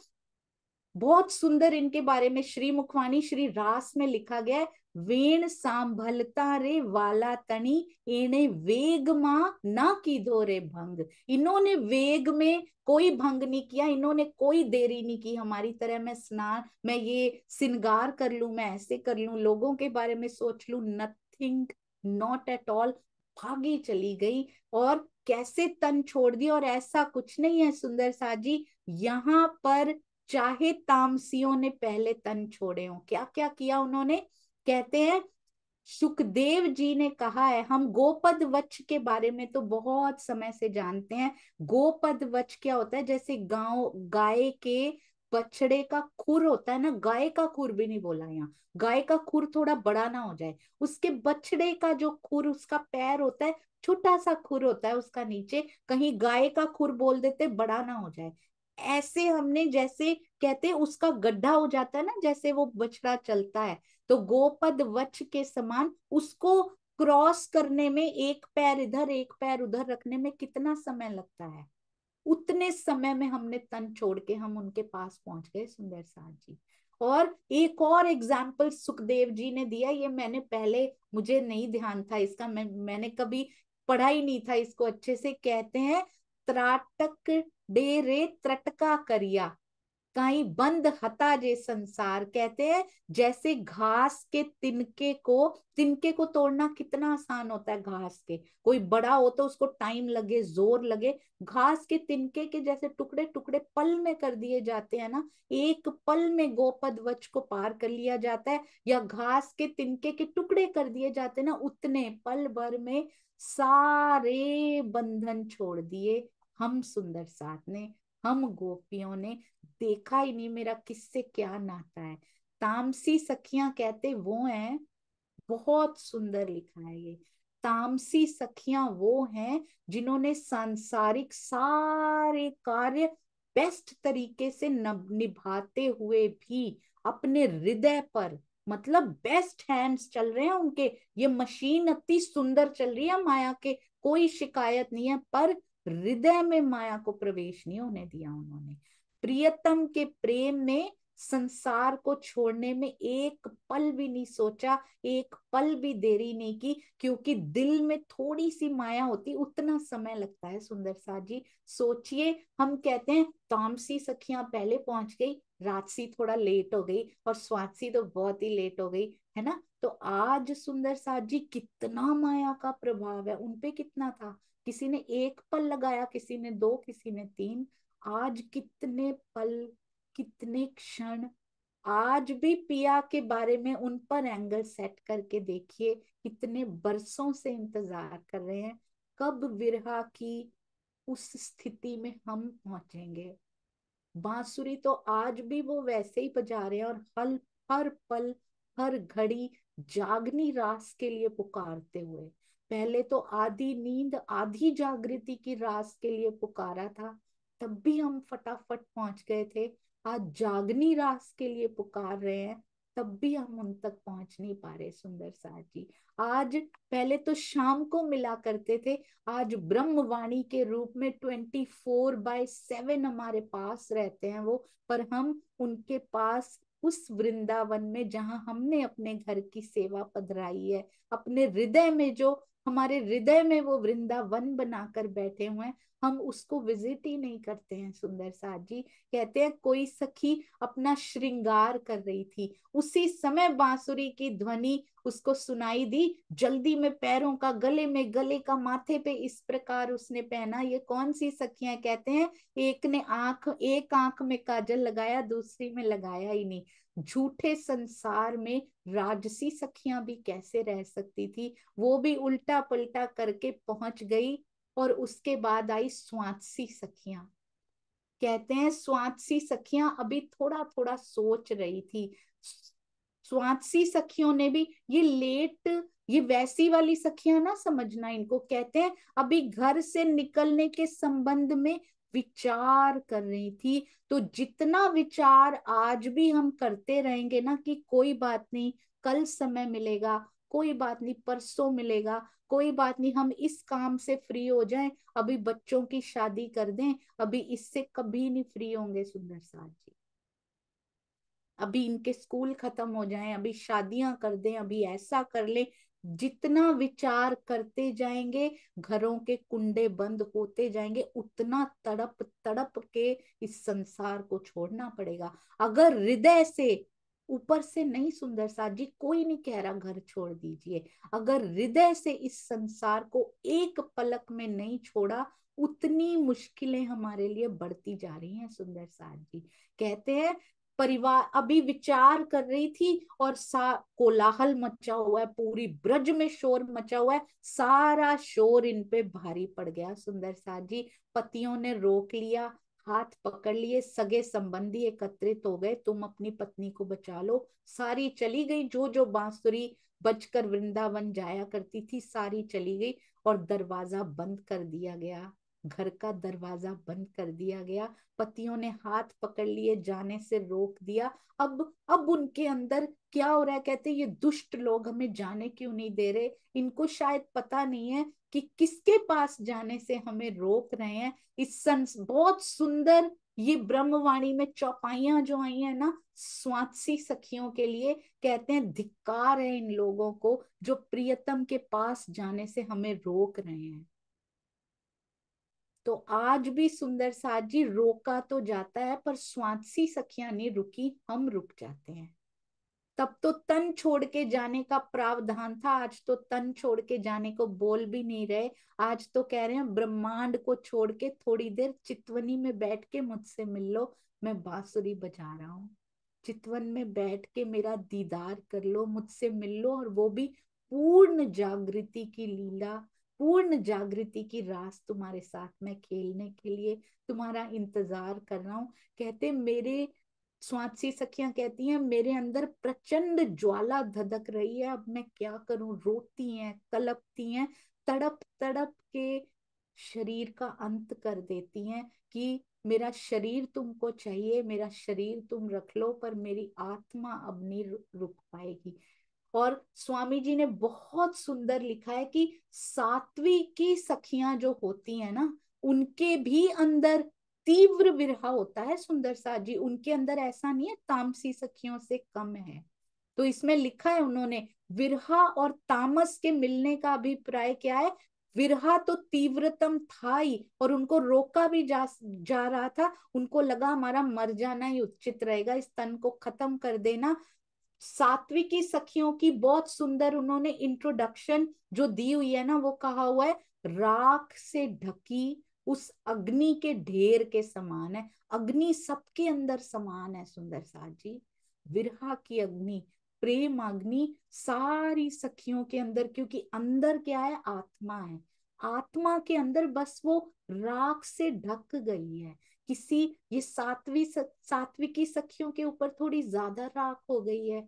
[SPEAKER 1] बहुत सुंदर इनके बारे में श्री मुखवानी श्री रास में लिखा गया है रे वाला तनी इन्हें वेग मा ना की दो रे भंग इन्होंने वेग में कोई भंग नहीं किया इन्होंने कोई देरी नहीं की हमारी तरह मैं स्नान मैं ये सिंगार कर लू मैं ऐसे कर लू लोगों के बारे में सोच लू नथिंग नॉट एट ऑल भागी चली गई और कैसे तन छोड़ दिया और ऐसा कुछ नहीं है सुंदर साजी यहाँ पर चाहे तामसियों ने पहले तन छोड़े हो क्या क्या किया उन्होंने कहते हैं सुखदेव जी ने कहा है हम गोपद वच के बारे में तो बहुत समय से जानते हैं गोपद वच क्या होता है जैसे गांव गाय के बछड़े का खुर होता है ना गाय का खुर भी नहीं बोला यहाँ गाय का खुर थोड़ा बड़ा ना हो जाए उसके बछड़े का जो खुर उसका पैर होता है छोटा सा खुर होता है उसका नीचे कहीं गाय का खुर बोल देते बड़ा ना हो जाए ऐसे हमने जैसे कहते उसका गड्ढा हो जाता है ना जैसे वो बछड़ा चलता है तो गोपद वच के समान उसको क्रॉस करने में एक पैर इधर एक पैर उधर रखने में कितना समय लगता है उतने समय में हमने तन छोड़ के हम उनके पास पहुंच गए सुंदर साहब जी और एक और एग्जाम्पल सुखदेव जी ने दिया ये मैंने पहले मुझे नहीं ध्यान था इसका मैं मैंने कभी पढ़ा ही नहीं था इसको अच्छे से कहते हैं त्राटक डेरे त्रटका करिया कहीं बंद हता जे संसार कहते हैं जैसे घास के तिनके को तिनके को तोड़ना कितना आसान होता है घास के कोई बड़ा हो तो उसको टाइम लगे जोर लगे घास के तिनके के जैसे टुकड़े टुकड़े पल में कर दिए जाते हैं ना एक पल में गोपद वच को पार कर लिया जाता है या घास के तिनके के टुकड़े कर दिए जाते हैं ना उतने पल भर में सारे बंधन छोड़ दिए हम सुंदर साथ ने हम गोपियों ने देखा ही नहीं मेरा किससे क्या नाता है तामसी सखियां कहते वो हैं बहुत सुंदर लिखा है ये तामसी सखियां वो हैं जिन्होंने सांसारिक सारे कार्य बेस्ट तरीके से निभाते हुए भी अपने हृदय पर मतलब बेस्ट हैंड्स चल रहे हैं उनके ये मशीन अति सुंदर चल रही है माया के कोई शिकायत नहीं है पर हृदय में माया को प्रवेश नहीं होने दिया उन्होंने प्रियतम के प्रेम में संसार को छोड़ने में एक पल भी नहीं सोचा एक पल भी देरी नहीं की क्योंकि दिल में थोड़ी सी माया होती उतना समय लगता है सुंदर सा जी सोचिए हम कहते हैं तामसी सखियां पहले पहुंच गई राजसी थोड़ा लेट हो गई और स्वादसी तो बहुत ही लेट हो गई है ना तो आज सुंदर साहब जी कितना माया का प्रभाव है उनपे कितना था किसी ने एक पल लगाया किसी ने दो किसी ने तीन आज कितने पल कितने क्षण आज भी पिया के बारे में उन पर एंगल सेट करके देखिए कितने बरसों से इंतजार कर रहे हैं कब विरहा की उस स्थिति में हम पहुंचेंगे बांसुरी तो आज भी वो वैसे ही बजा रहे हैं और हल हर पल हर घड़ी जागनी रास के लिए पुकारते हुए पहले तो आधी नींद आधी जागृति की रास के लिए पुकारा था तब भी हम फटाफट पहुंच गए थे आज जागनी रास के लिए पुकार रहे हैं तब भी हम उन तक पहुंच नहीं पा रहे सुंदर साहब जी आज पहले तो शाम को मिला करते थे आज ब्रह्म वाणी के रूप में ट्वेंटी फोर बाय सेवन हमारे पास रहते हैं वो पर हम उनके पास उस वृंदावन में जहां हमने अपने घर की सेवा पधराई है अपने हृदय में जो हमारे हृदय में वो वृंदावन बनाकर बैठे हुए हैं हम उसको विजिट ही नहीं करते हैं सुंदर साहब जी कहते हैं कोई सखी अपना श्रृंगार कर रही थी उसी समय बांसुरी की ध्वनि उसको सुनाई दी जल्दी में पैरों का गले में गले का माथे पे इस प्रकार उसने पहना ये कौन सी सखियां कहते हैं एक ने आंख एक आंख में काजल लगाया दूसरी में लगाया ही नहीं झूठे संसार में राजसी सखियां भी कैसे रह सकती थी वो भी उल्टा पलटा करके पहुंच गई और उसके बाद आई स्वांसी सखियां कहते हैं स्वांसी सखियां अभी थोड़ा थोड़ा सोच रही थी स्वांसी सखियों ने भी ये लेट ये वैसी वाली सखियां ना समझना इनको कहते हैं अभी घर से निकलने के संबंध में विचार कर रही थी तो जितना विचार आज भी हम करते रहेंगे ना कि कोई बात नहीं कल समय मिलेगा कोई बात नहीं परसों मिलेगा कोई बात नहीं हम इस काम से फ्री हो जाएं अभी बच्चों की शादी कर दें अभी इससे कभी नहीं फ्री होंगे सुंदर साहब जी अभी इनके स्कूल खत्म हो जाए अभी शादियां कर दें अभी ऐसा कर ले जितना विचार करते जाएंगे घरों के कुंडे बंद होते जाएंगे उतना तड़प तड़प के इस संसार को छोड़ना पड़ेगा अगर हृदय से ऊपर से नहीं सुंदर साथ जी कोई नहीं कह रहा घर छोड़ दीजिए अगर हृदय से इस संसार को एक पलक में नहीं छोड़ा उतनी मुश्किलें हमारे लिए बढ़ती जा रही हैं सुंदर साहब जी कहते हैं परिवार अभी विचार कर रही थी और सा कोलाहल मचा हुआ है पूरी ब्रज में शोर मचा हुआ है सारा शोर इन पे भारी पड़ गया सुंदर साहब जी पतियों ने रोक लिया हाथ पकड़ लिए सगे संबंधी एकत्रित हो गए तुम अपनी पत्नी को बचा लो सारी चली गई जो जो बांसुरी बचकर वृंदावन जाया करती थी सारी चली गई और दरवाजा बंद कर दिया गया घर का दरवाजा बंद कर दिया गया पतियों ने हाथ पकड़ लिए जाने से रोक दिया अब अब उनके अंदर क्या हो रहा है कहते ये दुष्ट लोग हमें जाने क्यों नहीं दे रहे इनको शायद पता नहीं है कि किसके पास जाने से हमें रोक रहे हैं इस संस बहुत सुंदर ये ब्रह्मवाणी में चौपाइयां जो आई है ना स्वात्सी सखियों के लिए कहते हैं धिक्कार है इन लोगों को जो प्रियतम के पास जाने से हमें रोक रहे हैं तो आज भी सुंदर साथ जी रोका तो जाता है पर स्वांसी सखिया नहीं रुकी हम रुक जाते हैं तब तो तन छोड़ के जाने का प्रावधान था आज तो तन छोड़ के जाने को बोल भी नहीं रहे आज तो कह रहे हैं ब्रह्मांड को छोड़ के थोड़ी देर चितवनी में बैठ के मुझसे मिल लो मैं बांसुरी बजा रहा हूँ चितवन में बैठ के मेरा दीदार कर लो मुझसे मिल लो और वो भी पूर्ण जागृति की लीला पूर्ण जागृति की रास तुम्हारे साथ में खेलने के लिए तुम्हारा इंतजार कर रहा हूं कहते मेरे स्वासी सखियां कहती हैं मेरे अंदर प्रचंड ज्वाला धधक रही है अब मैं क्या करूं रोती हैं कलपती हैं तड़प तड़प के शरीर का अंत कर देती हैं कि मेरा शरीर तुमको चाहिए मेरा शरीर तुम रख लो पर मेरी आत्मा अब नहीं रुक पाएगी और स्वामी जी ने बहुत सुंदर लिखा है कि सातवी की सखियां जो होती है ना उनके भी अंदर तीव्र विरह होता है सुंदर सा जी उनके अंदर ऐसा नहीं है तामसी सखियों से कम है तो इसमें लिखा है उन्होंने विरहा और तामस के मिलने का अभिप्राय क्या है विरहा तो तीव्रतम था ही और उनको रोका भी जा जा रहा था उनको लगा हमारा मर जाना ही उचित रहेगा इस तन को खत्म कर देना सात्विकी सखियों की बहुत सुंदर उन्होंने इंट्रोडक्शन जो दी हुई है ना वो कहा हुआ है राख से ढकी उस अग्नि के ढेर के समान है अग्नि सबके अंदर समान है सुंदर साथ जी विरहा की अग्नि प्रेम अग्नि सारी सखियों के अंदर क्योंकि अंदर क्या है आत्मा है आत्मा के अंदर बस वो राख से ढक गई है किसी ये सात्वी की सखियों के ऊपर थोड़ी ज्यादा राख हो गई है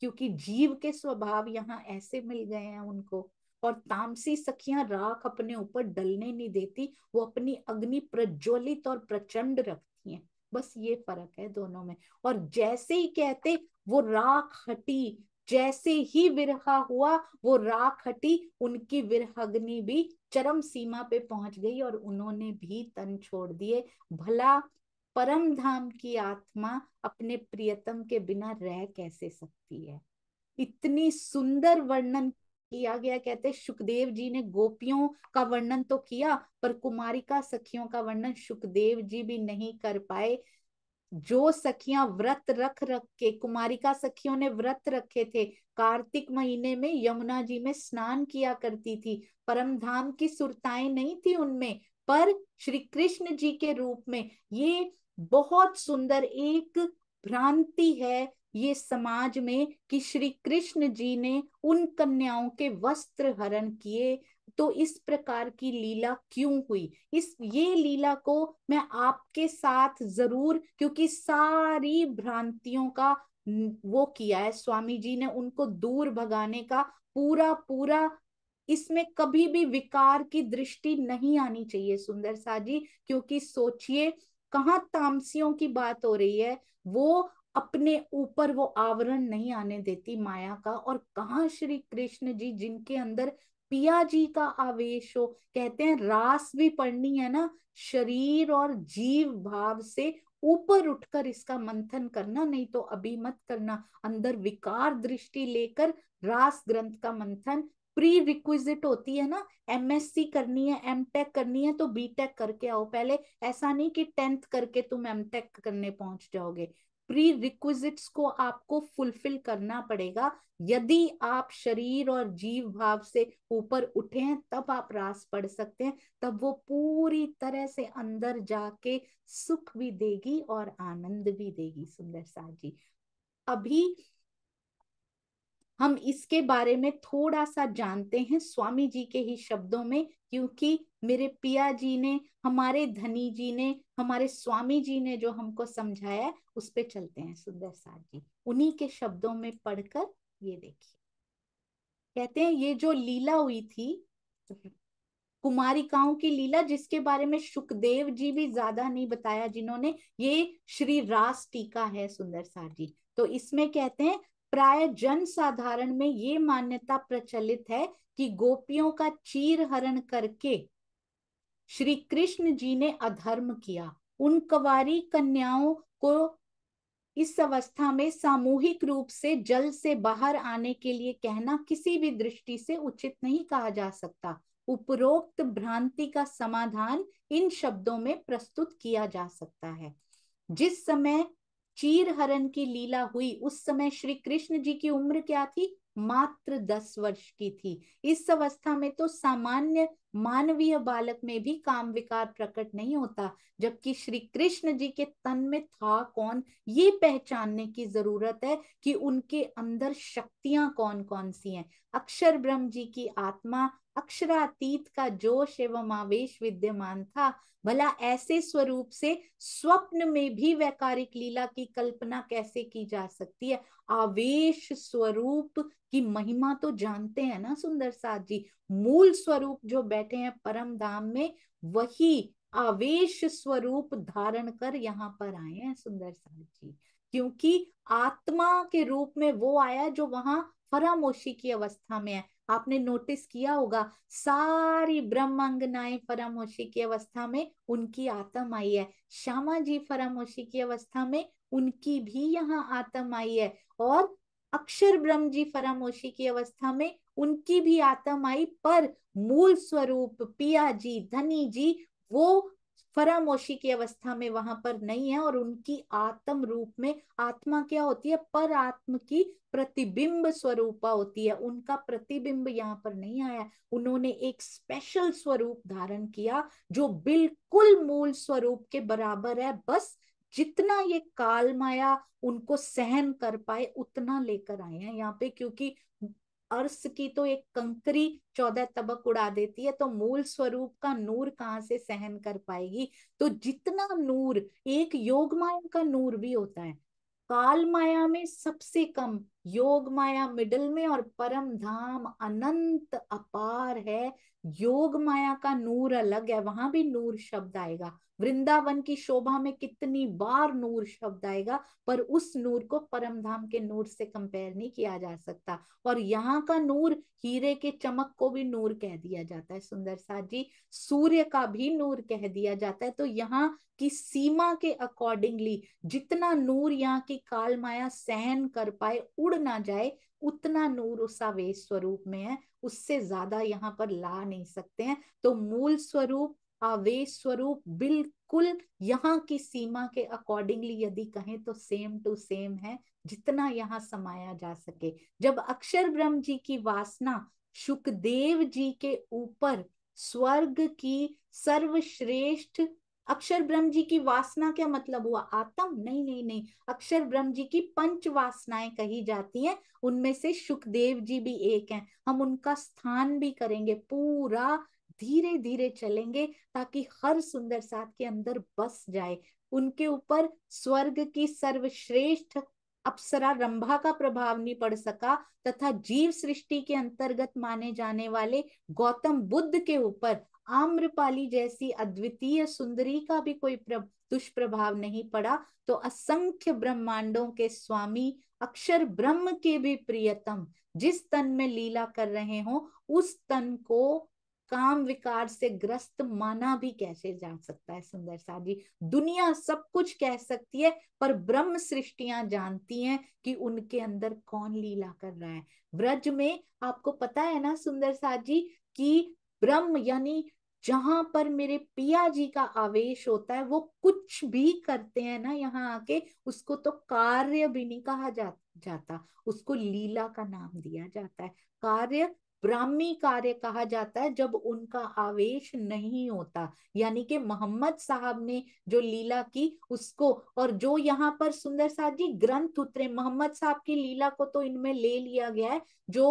[SPEAKER 1] क्योंकि जीव के स्वभाव यहाँ ऐसे मिल गए हैं उनको और तामसी सखियां राख अपने ऊपर डलने नहीं देती वो अपनी अग्नि प्रज्वलित और प्रचंड रखती हैं बस ये फर्क है दोनों में और जैसे ही कहते वो राख हटी जैसे ही विरहा हुआ वो राख हटी उनकी विरहग्नि भी चरम सीमा पे पहुंच गई और उन्होंने भी तन छोड़ दिए भला परम धाम की आत्मा अपने प्रियतम के बिना रह कैसे सकती है इतनी सुंदर वर्णन किया गया कहते सुखदेव जी ने गोपियों का वर्णन तो किया पर कुमारिका सखियों का वर्णन सुखदेव जी भी नहीं कर पाए जो सखियां व्रत रख रख के कुमारिका सखियों ने व्रत रखे थे कार्तिक महीने में यमुना जी में स्नान किया करती थी परम धाम की सुरताएं नहीं थी उनमें पर श्री कृष्ण जी के रूप में ये बहुत सुंदर एक भ्रांति है ये समाज में कि श्री कृष्ण जी ने उन कन्याओं के वस्त्र हरण किए तो इस प्रकार की लीला क्यों हुई इस ये लीला को मैं आपके साथ जरूर क्योंकि सारी भ्रांतियों का वो किया है स्वामी जी ने उनको दूर भगाने का पूरा पूरा इसमें कभी भी विकार की दृष्टि नहीं आनी चाहिए सुंदर सा जी क्योंकि सोचिए कहाँ तामसियों की बात हो रही है वो अपने ऊपर वो आवरण नहीं आने देती माया का और कहा श्री कृष्ण जी जिनके अंदर पिया जी का आवेश हो कहते हैं रास भी पढ़नी है ना शरीर और जीव भाव से ऊपर उठकर इसका मंथन करना नहीं तो अभी मत करना अंदर विकार दृष्टि लेकर रास ग्रंथ का मंथन प्री रिक्विजिट होती है ना एमएससी करनी है एमटेक करनी है तो बीटेक करके आओ पहले ऐसा नहीं कि टेंथ करके तुम एमटेक करने पहुंच जाओगे प्री रिक्विजिट्स को आपको फुलफिल करना पड़ेगा यदि आप शरीर और जीव भाव से ऊपर उठे हैं तब आप रास पढ़ सकते हैं तब वो पूरी तरह से अंदर जाके सुख भी देगी और आनंद भी देगी सुंदर साह जी अभी हम इसके बारे में थोड़ा सा जानते हैं स्वामी जी के ही शब्दों में क्योंकि मेरे पिया जी ने हमारे धनी जी ने हमारे स्वामी जी ने जो हमको समझाया उस पर चलते हैं सुंदर साहब जी उन्हीं के शब्दों में पढ़कर ये देखिए कहते हैं ये जो लीला हुई थी कुमारिकाओं की लीला जिसके बारे में सुखदेव जी भी ज्यादा नहीं बताया जिन्होंने ये श्री रास टीका है सुंदर साहब जी तो इसमें कहते हैं प्राय जन साधारण में ये मान्यता प्रचलित है कि गोपियों का चीर हरण करके श्री कृष्ण जी ने अधर्म किया उन कवारी कन्याओं को इस अवस्था में सामूहिक रूप से जल से बाहर आने के लिए कहना किसी भी दृष्टि से उचित नहीं कहा जा सकता उपरोक्त भ्रांति का समाधान इन शब्दों में प्रस्तुत किया जा सकता है जिस समय चीर हरण की लीला हुई उस समय श्री कृष्ण जी की उम्र क्या थी मात्र दस वर्ष की थी इस अवस्था में तो सामान्य मानवीय बालक में भी काम विकार प्रकट नहीं होता जबकि श्री कृष्ण जी के तन में था कौन ये पहचानने की जरूरत है कि उनके अंदर शक्तियां कौन कौन सी हैं अक्षर ब्रह्म जी की आत्मा अक्षरातीत का जोश एवं आवेश विद्यमान था भला ऐसे स्वरूप से स्वप्न में भी वैकारिक लीला की कल्पना कैसे की जा सकती है आवेश स्वरूप की महिमा तो जानते हैं ना सुंदर साथ जी मूल स्वरूप जो बैठे हैं परम धाम में वही आवेश स्वरूप धारण कर यहाँ पर आए हैं सुंदर साथ जी क्योंकि आत्मा के रूप में वो आया जो वहां फरामोशी की अवस्था में है आपने नोटिस किया होगा सारी ब्रह्मांगनाएं फरामोशी की अवस्था में उनकी आत्म आई है श्यामा जी फरामोशी की अवस्था में उनकी भी यहाँ आत्म आई है और अक्षर ब्रह्म जी फरामोशी की अवस्था में उनकी भी आत्म आई पर मूल स्वरूप पिया जी धनी जी वो फरामोशी की अवस्था में वहां पर नहीं है और उनकी आत्म रूप में आत्मा क्या होती है पर आत्म की प्रतिबिंब स्वरूपा होती है उनका प्रतिबिंब यहाँ पर नहीं आया उन्होंने एक स्पेशल स्वरूप धारण किया जो बिल्कुल मूल स्वरूप के बराबर है बस जितना ये काल माया उनको सहन कर पाए उतना लेकर आए हैं यहाँ पे क्योंकि अर्श की तो एक कंकरी चौदह तबक उड़ा देती है तो मूल स्वरूप का नूर कहाँ से सहन कर पाएगी तो जितना नूर एक योग माया का नूर भी होता है काल माया में सबसे कम योग माया मिडल में और परम धाम अनंत अपार है योग माया का नूर अलग है वहां भी नूर शब्द आएगा वृंदावन की शोभा में कितनी बार नूर शब्द आएगा पर उस नूर को परम धाम के नूर से कंपेयर नहीं किया जा सकता और यहाँ का नूर हीरे के चमक को भी नूर कह दिया जाता है सुंदर साहब जी सूर्य का भी नूर कह दिया जाता है तो यहाँ की सीमा के अकॉर्डिंगली जितना नूर यहाँ की काल माया सहन कर पाए उड़ ना जाए उतना नूर उस आवेश स्वरूप में है उससे ज्यादा यहाँ पर ला नहीं सकते हैं तो मूल स्वरूप आवेश स्वरूप बिल्कुल यहाँ की सीमा के अकॉर्डिंगली यदि कहें तो सेम टू सेम है जितना यहाँ समाया जा सके जब अक्षर ब्रह्म जी की वासना सुखदेव जी के ऊपर स्वर्ग की सर्वश्रेष्ठ अक्षर ब्रह्म जी की वासना क्या मतलब हुआ आत्म नहीं नहीं नहीं अक्षर ब्रह्म जी की पंच वासनाएं कही जाती हैं उनमें से सुखदेव जी भी एक हैं हम उनका स्थान भी करेंगे पूरा धीरे धीरे चलेंगे ताकि हर सुंदर साथ के अंदर बस जाए उनके ऊपर स्वर्ग की सर्वश्रेष्ठ अप्सरा रंभा का प्रभाव नहीं पड़ सका तथा जीव सृष्टि के अंतर्गत माने जाने वाले गौतम बुद्ध के ऊपर आम्रपाली जैसी अद्वितीय सुंदरी का भी कोई दुष्प्रभाव नहीं पड़ा तो असंख्य ब्रह्मांडों के स्वामी अक्षर ब्रह्म के भी प्रियतम जिस तन में लीला कर रहे हो उस तन को काम विकार से ग्रस्त माना भी कैसे जा सकता है सुंदर साहब जी दुनिया सब कुछ कह सकती है पर ब्रह्म सृष्टियां जानती हैं कि उनके अंदर कौन लीला कर रहा है ब्रज में आपको पता है ना सुंदर साहब जी कि ब्रह्म यानी जहां पर मेरे पिया जी का आवेश होता है वो कुछ भी करते हैं ना यहाँ आके उसको तो कार्य भी नहीं कहा जा, जाता उसको लीला का नाम दिया जाता है कार्य ब्राह्मी कार्य कहा जाता है जब उनका आवेश नहीं होता यानी कि मोहम्मद साहब ने जो लीला की उसको और जो यहाँ पर सुंदर साहब जी ग्रंथ उतरे मोहम्मद साहब की लीला को तो इनमें ले लिया गया है जो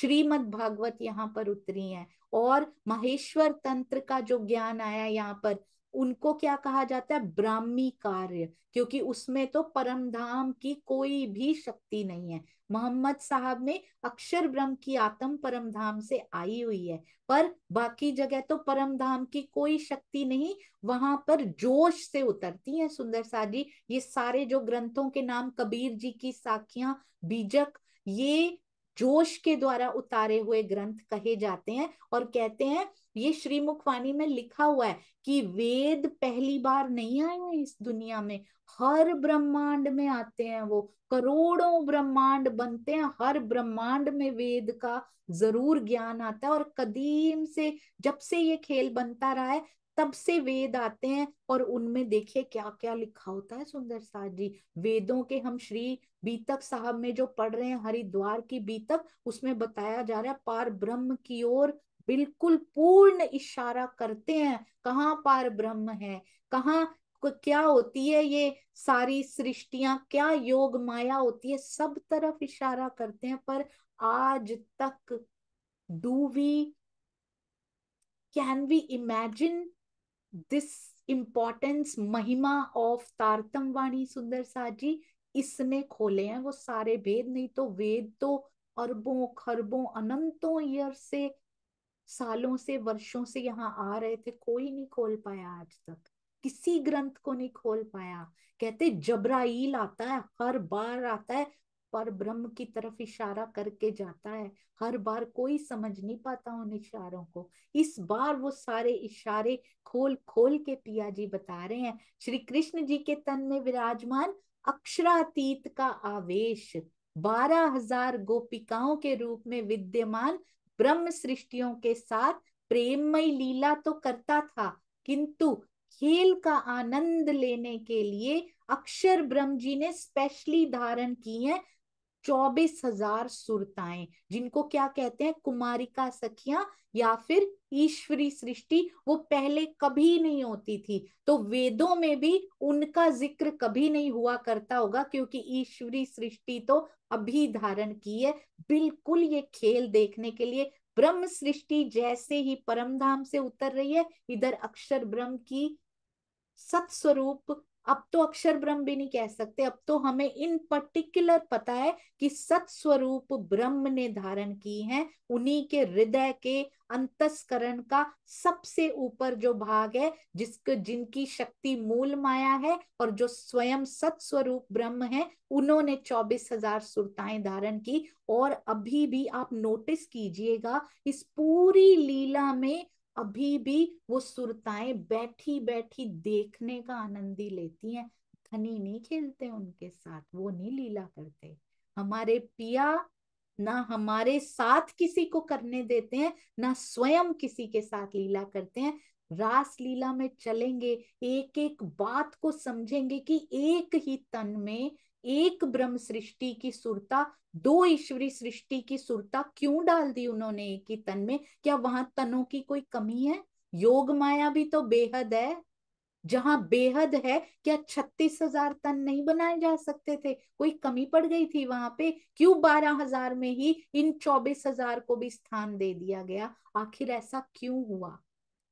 [SPEAKER 1] श्रीमद भागवत यहाँ पर उतरी है और महेश्वर तंत्र का जो ज्ञान आया यहाँ पर उनको क्या कहा जाता है ब्राह्मी कार्य क्योंकि उसमें तो परम धाम की कोई भी शक्ति नहीं है मोहम्मद साहब में अक्षर ब्रह्म की आत्म परम धाम से आई हुई है पर बाकी जगह तो परम धाम की कोई शक्ति नहीं वहां पर जोश से उतरती है सुंदर सा जी ये सारे जो ग्रंथों के नाम कबीर जी की साखियां बीजक ये जोश के द्वारा उतारे हुए ग्रंथ कहे जाते हैं और कहते हैं ये श्रीमुख वाणी में लिखा हुआ है कि वेद पहली बार नहीं आए हैं इस दुनिया में हर ब्रह्मांड में आते हैं वो करोड़ों ब्रह्मांड बनते हैं हर ब्रह्मांड में वेद का जरूर ज्ञान आता है और कदीम से जब से ये खेल बनता रहा है तब से वेद आते हैं और उनमें देखिए क्या क्या लिखा होता है सुंदर साहब जी वेदों के हम श्री बीतक साहब में जो पढ़ रहे हैं हरिद्वार की बीतक उसमें बताया जा रहा है पार ब्रह्म की ओर बिल्कुल पूर्ण इशारा करते हैं कहाँ पार ब्रह्म है कहाँ क्या होती है ये सारी सृष्टियां क्या योग माया होती है सब तरफ इशारा करते हैं पर आज तक do we can we imagine this importance महिमा ऑफ तारतम वाणी सुंदर जी इसने खोले हैं वो सारे भेद नहीं तो वेद तो अरबों खरबों अनंतों ईयर से सालों से वर्षों से यहाँ आ रहे थे कोई नहीं खोल पाया आज तक किसी ग्रंथ को नहीं खोल पाया कहते जबराइल आता है हर बार आता है पर ब्रह्म की तरफ इशारा करके जाता है हर बार कोई समझ नहीं पाता उन इशारों को इस बार वो सारे इशारे खोल खोल के पिया जी बता रहे हैं श्री कृष्ण जी के तन में विराजमान अक्षरातीत का आवेश बारह हजार गोपिकाओं के रूप में विद्यमान ब्रह्म सृष्टियों के साथ प्रेममय लीला तो करता था किंतु खेल का आनंद लेने के लिए अक्षर ब्रह्म जी ने स्पेशली धारण की है चौबीस हजार सुरताएं जिनको क्या कहते हैं कुमारिका सखियां या फिर ईश्वरी सृष्टि वो पहले कभी नहीं होती थी तो वेदों में भी उनका जिक्र कभी नहीं हुआ करता होगा क्योंकि ईश्वरी सृष्टि तो अभी धारण की है बिल्कुल ये खेल देखने के लिए ब्रह्म सृष्टि जैसे ही परम धाम से उतर रही है इधर अक्षर ब्रह्म की सत्स्वरूप अब तो अक्षर ब्रह्म भी नहीं कह सकते अब तो हमें इन पर्टिकुलर पता है कि सत स्वरूप ब्रह्म ने धारण की है उन्हीं के हृदय के अंतस्करण का सबसे ऊपर जो भाग है जिसको जिनकी शक्ति मूल माया है और जो स्वयं सत स्वरूप ब्रह्म है उन्होंने चौबीस हजार सुरताएं धारण की और अभी भी आप नोटिस कीजिएगा इस पूरी लीला में अभी भी वो सुरताएं बैठी बैठी देखने का आनंद ही लेती हैं धनी नहीं खेलते उनके साथ वो नहीं लीला करते हमारे पिया ना हमारे साथ किसी को करने देते हैं ना स्वयं किसी के साथ लीला करते हैं रास लीला में चलेंगे एक एक बात को समझेंगे कि एक ही तन में एक ब्रह्म सृष्टि की सुरता दो ईश्वरी सृष्टि की सुरता क्यों डाल दी उन्होंने एक ही तन में क्या वहां तनों की कोई कमी है योग माया भी तो बेहद है जहां बेहद है क्या छत्तीस हजार तन नहीं बनाए जा सकते थे कोई कमी पड़ गई थी वहां पे क्यों बारह हजार में ही इन चौबीस हजार को भी स्थान दे दिया गया आखिर ऐसा क्यों हुआ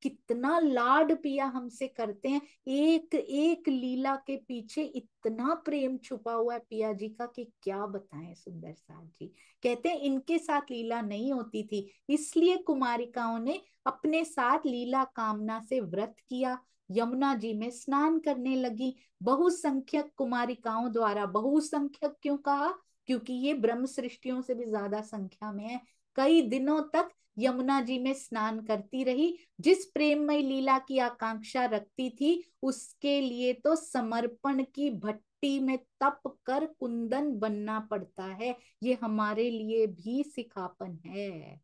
[SPEAKER 1] कितना लाड पिया हमसे करते हैं एक एक लीला के पीछे इतना प्रेम छुपा हुआ है पिया जी का कि क्या बताएं सुंदर साहब जी कहते हैं इनके साथ लीला नहीं होती थी इसलिए कुमारिकाओं ने अपने साथ लीला कामना से व्रत किया यमुना जी में स्नान करने लगी बहुसंख्यक कुमारिकाओं द्वारा बहुसंख्यक क्यों कहा क्योंकि ये ब्रह्म सृष्टियों से भी ज्यादा संख्या में है कई दिनों तक यमुना जी में स्नान करती रही जिस प्रेममय लीला की आकांक्षा रखती थी उसके लिए तो समर्पण की भट्टी में तप कर कुंदन बनना पड़ता है ये हमारे लिए भी सिखापन है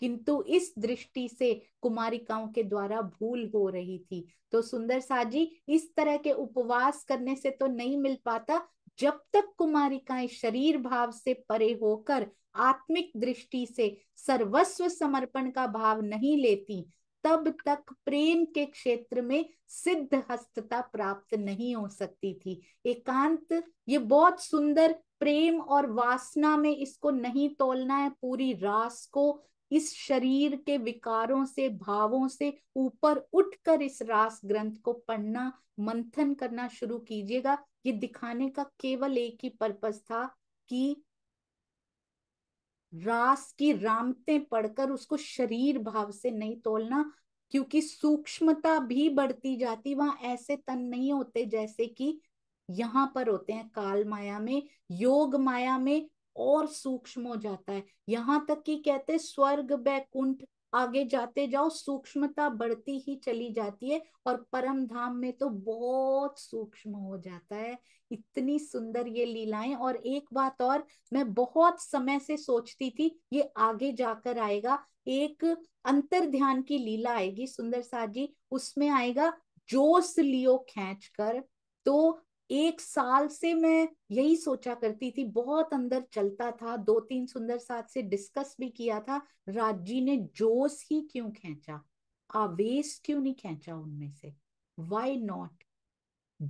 [SPEAKER 1] किंतु इस दृष्टि से कुमारिकाओं के द्वारा भूल हो रही थी तो सुंदर साजी इस तरह के उपवास करने से तो नहीं मिल पाता जब तक कुमारिकाएं शरीर भाव से परे होकर आत्मिक दृष्टि से सर्वस्व समर्पण का भाव नहीं लेती तब तक प्रेम के क्षेत्र में सिद्ध हस्तता प्राप्त नहीं हो सकती थी एकांत ये बहुत सुंदर प्रेम और वासना में इसको नहीं तोलना है पूरी रास को इस शरीर के विकारों से भावों से ऊपर उठकर इस रास ग्रंथ को पढ़ना मंथन करना शुरू कीजिएगा ये दिखाने का केवल एक ही पर्पज था कि रास की रामते पढ़कर उसको शरीर भाव से नहीं तोलना क्योंकि सूक्ष्मता भी बढ़ती जाती वहां ऐसे तन नहीं होते जैसे कि यहाँ पर होते हैं काल माया में योग माया में और सूक्ष्म हो जाता है यहाँ तक कि कहते स्वर्ग बैकुंठ आगे जाते जाओ सूक्ष्मता बढ़ती ही चली जाती है और परम धाम में तो बहुत सूक्ष्म हो जाता है इतनी सुंदर ये लीलाएं और एक बात और मैं बहुत समय से सोचती थी ये आगे जाकर आएगा एक अंतर ध्यान की लीला आएगी सुंदर साहब जी उसमें आएगा जोश लियो खेच कर तो एक साल से मैं यही सोचा करती थी बहुत अंदर चलता था दो तीन सुंदर साथ से डिस्कस भी किया था राजी ने जोश ही क्यों खेचा आवेश क्यों नहीं खेचा उनमें से वाई नॉट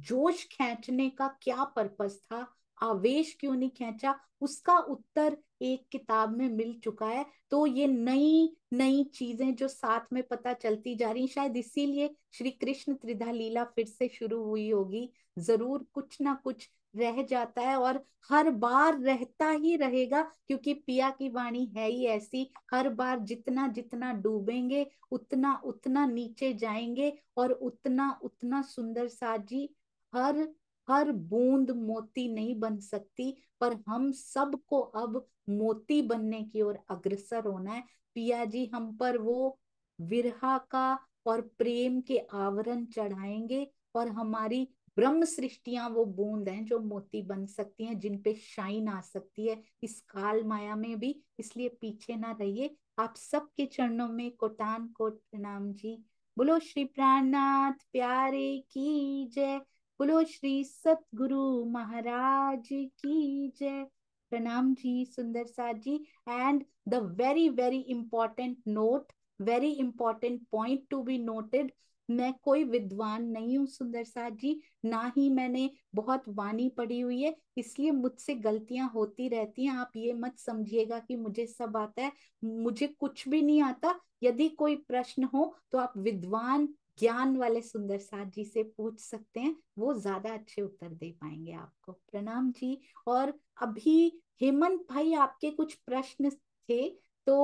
[SPEAKER 1] जोश खेचने का क्या पर्पस था आवेश क्यों नहीं खेचा उसका उत्तर एक किताब में मिल चुका है तो ये नई नई चीजें जो साथ में पता चलती जा रही शायद इसीलिए श्री कृष्ण त्रिधा लीला फिर से शुरू हुई होगी जरूर कुछ ना कुछ रह जाता है और हर बार रहता ही रहेगा क्योंकि पिया की वाणी है ही ऐसी हर बार जितना जितना डूबेंगे उतना उतना नीचे जाएंगे और उतना उतना सुंदर साजी हर हर बूंद मोती नहीं बन सकती पर हम सबको अब मोती बनने की ओर अग्रसर होना है पिया जी हम पर वो विरहा का और प्रेम के आवरण चढ़ाएंगे और हमारी ब्रह्म सृष्टियां वो बूंद हैं जो मोती बन सकती हैं जिन पे शाइन आ सकती है इस काल माया में भी इसलिए पीछे ना रहिए आप सबके चरणों में कोटान कोट प्रणाम जी बोलो श्री प्राणनाथ प्यारे की जय बोलो श्री सतगुरु महाराज की जय प्रणाम जी Sundarsath ji and the very very important note very important point to be noted मैं कोई विद्वान नहीं हूँ सुंदर साहब जी ना ही मैंने बहुत वाणी पढ़ी हुई है इसलिए मुझसे गलतियां होती रहती हैं आप ये मत समझिएगा कि मुझे सब आता है मुझे कुछ भी नहीं आता यदि कोई प्रश्न हो तो आप विद्वान ज्ञान वाले सुंदर साहब जी से पूछ सकते हैं वो ज्यादा अच्छे उत्तर दे पाएंगे आपको प्रणाम जी और अभी हेमंत भाई आपके कुछ प्रश्न थे तो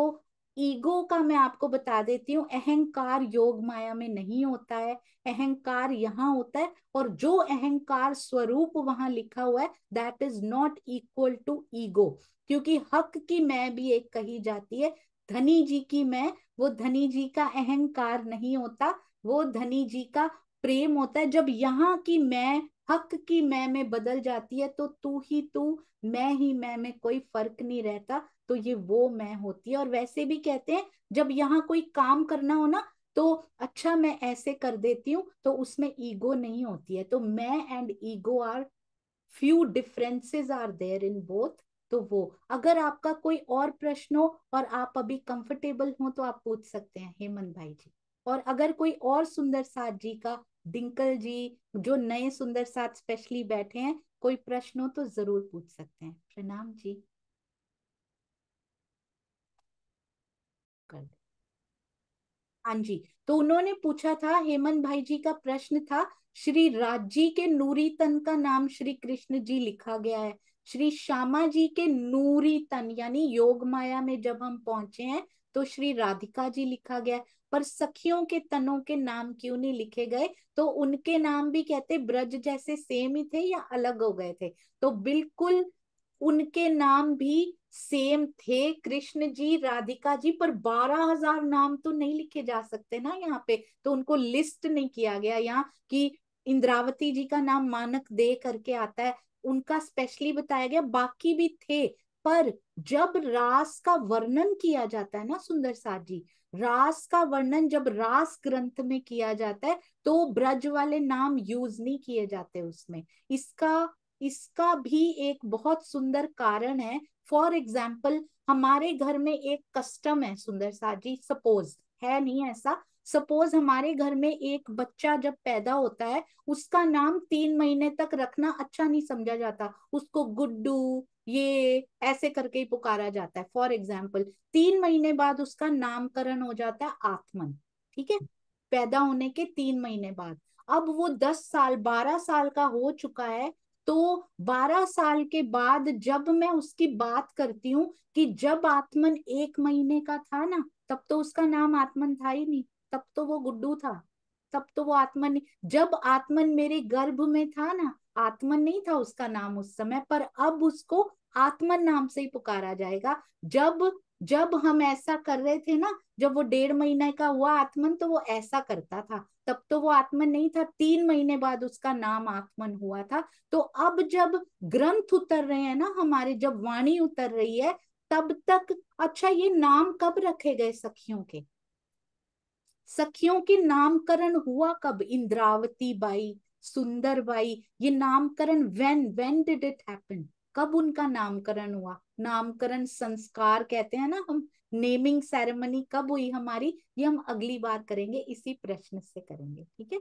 [SPEAKER 1] ईगो का मैं आपको बता देती हूँ अहंकार योग माया में नहीं होता है अहंकार यहाँ होता है और जो अहंकार स्वरूप वहां लिखा हुआ है that is not equal to ego क्योंकि हक की मैं भी एक कही जाती है धनी जी की मैं वो धनी जी का अहंकार नहीं होता वो धनी जी का प्रेम होता है जब यहाँ की मैं हक की मैं में बदल जाती है तो तू ही तू मैं ही मैं में कोई फर्क नहीं रहता तो ये वो मैं होती है और वैसे भी कहते हैं जब यहाँ कोई काम करना हो ना तो अच्छा मैं ऐसे कर देती हूँ तो उसमें ईगो नहीं होती है तो मैं and ego are few differences are there in both तो वो अगर आपका कोई और प्रश्न हो और आप अभी कंफर्टेबल हो तो आप पूछ सकते हैं हेमंत भाई जी और अगर कोई और सुंदर सात जी का डिंकल जी जो नए सुंदर सात स्पेशली बैठे हैं कोई प्रश्न हो तो जरूर पूछ सकते हैं प्रणाम जी कर हम्म। हाँ जी तो उन्होंने पूछा था हेमंत भाई जी का प्रश्न था श्री राजी के नूरी तन का नाम श्री कृष्ण जी लिखा गया है श्री श्यामा जी के नूरी तन यानी योग माया में जब हम पहुंचे हैं तो श्री राधिका जी लिखा गया है पर सखियों के तनों के नाम क्यों नहीं लिखे गए तो उनके नाम भी कहते ब्रज जैसे सेम ही थे या अलग हो गए थे तो बिल्कुल उनके नाम भी सेम थे कृष्ण जी राधिका जी पर बारह हजार नाम तो नहीं लिखे जा सकते ना यहाँ पे तो उनको लिस्ट नहीं किया गया यहाँ कि इंद्रावती जी का नाम मानक दे करके आता है उनका स्पेशली बताया गया बाकी भी थे पर जब रास का वर्णन किया जाता है ना सुंदर साथ जी रास का वर्णन जब रास ग्रंथ में किया जाता है तो ब्रज वाले नाम यूज नहीं किए जाते उसमें इसका इसका भी एक बहुत सुंदर कारण है फॉर एग्जाम्पल हमारे घर में एक कस्टम है सुंदर साहब जी सपोज है नहीं ऐसा सपोज हमारे घर में एक बच्चा जब पैदा होता है उसका नाम तीन महीने तक रखना अच्छा नहीं समझा जाता उसको गुड्डू ये ऐसे करके ही पुकारा जाता है फॉर एग्जाम्पल तीन महीने बाद उसका नामकरण हो जाता है आत्मन ठीक है पैदा होने के तीन महीने बाद अब वो दस साल बारह साल का हो चुका है तो 12 साल के बाद जब मैं उसकी बात करती हूँ कि जब आत्मन एक महीने का था ना तब तो उसका नाम आत्मन था ही नहीं तब तो वो गुड्डू था तब तो वो आत्मन जब आत्मन मेरे गर्भ में था ना आत्मन नहीं था उसका नाम उस समय पर अब उसको आत्मन नाम से ही पुकारा जाएगा जब जब हम ऐसा कर रहे थे ना जब वो डेढ़ महीने का हुआ आत्मन तो वो ऐसा करता था तब तो वो आत्मन नहीं था तीन महीने बाद उसका नाम आत्मन हुआ था तो अब जब ग्रंथ उतर रहे हैं ना हमारे जब वाणी उतर रही है तब तक अच्छा ये नाम कब रखे गए सखियों के सखियों के नामकरण हुआ कब इंद्रावती बाई सुंदर बाई ये नामकरण when when did it happen कब उनका नामकरण हुआ नामकरण संस्कार कहते हैं ना हम नेमिंग सेरेमनी कब हुई हमारी ये हम अगली बार करेंगे इसी प्रश्न से करेंगे ठीक है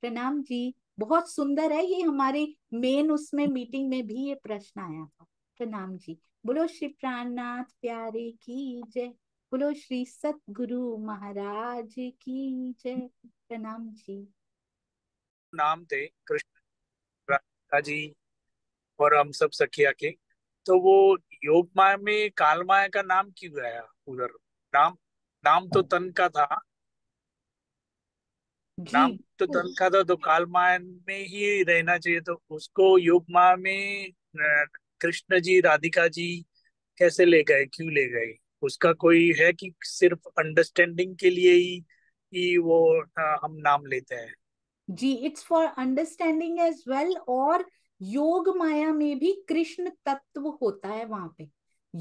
[SPEAKER 1] प्रणाम जी बहुत सुंदर है ये हमारी मेन उसमें मीटिंग में भी ये प्रश्न आया था प्रणाम जी बोलो श्री प्राणनाथ प्यारे की जय बोलो श्री सतगुरु महाराज की जय प्रणाम जी
[SPEAKER 2] नाम थे कृष्ण जी और हम सब सखिया के तो वो योग माया में काल माया का नाम क्यों आया उधर नाम नाम तो तन का था नाम तो तन का था तो काल माया में ही रहना चाहिए तो उसको योग माया में कृष्ण जी राधिका जी कैसे ले गए क्यों ले गए उसका कोई है कि सिर्फ अंडरस्टैंडिंग के लिए ही, ही वो हम नाम लेते हैं
[SPEAKER 1] जी it's for understanding as well और योग माया में भी कृष्ण तत्व होता है वहां पे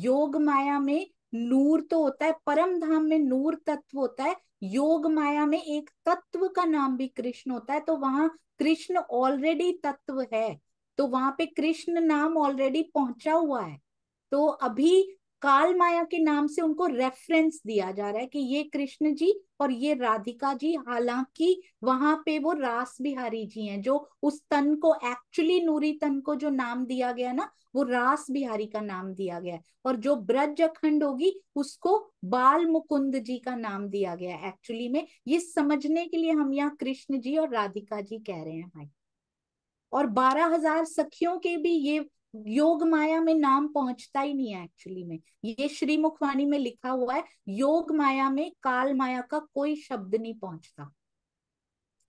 [SPEAKER 1] योग माया में नूर तो होता है परम धाम में नूर तत्व होता है योग माया में एक तत्व का नाम भी कृष्ण होता है तो वहां कृष्ण ऑलरेडी तत्व है तो वहां पे कृष्ण नाम ऑलरेडी पहुंचा हुआ है तो अभी काल माया के नाम से उनको रेफरेंस दिया जा रहा है कि ये कृष्ण जी और ये राधिका जी हालांकि वहां पे वो रास बिहारी जी हैं जो उस तन को एक्चुअली नूरी तन को जो नाम दिया गया ना वो रास बिहारी का नाम दिया गया है और जो ब्रज अखंड होगी उसको बाल मुकुंद जी का नाम दिया गया है एक्चुअली में ये समझने के लिए हम यहाँ कृष्ण जी और राधिका जी कह रहे हैं भाई और बारह हजार सखियों के भी ये योग माया में नाम पहुंचता ही नहीं है एक्चुअली में ये श्री मुखवाणी में लिखा हुआ है योग माया में काल माया का कोई शब्द नहीं पहुंचता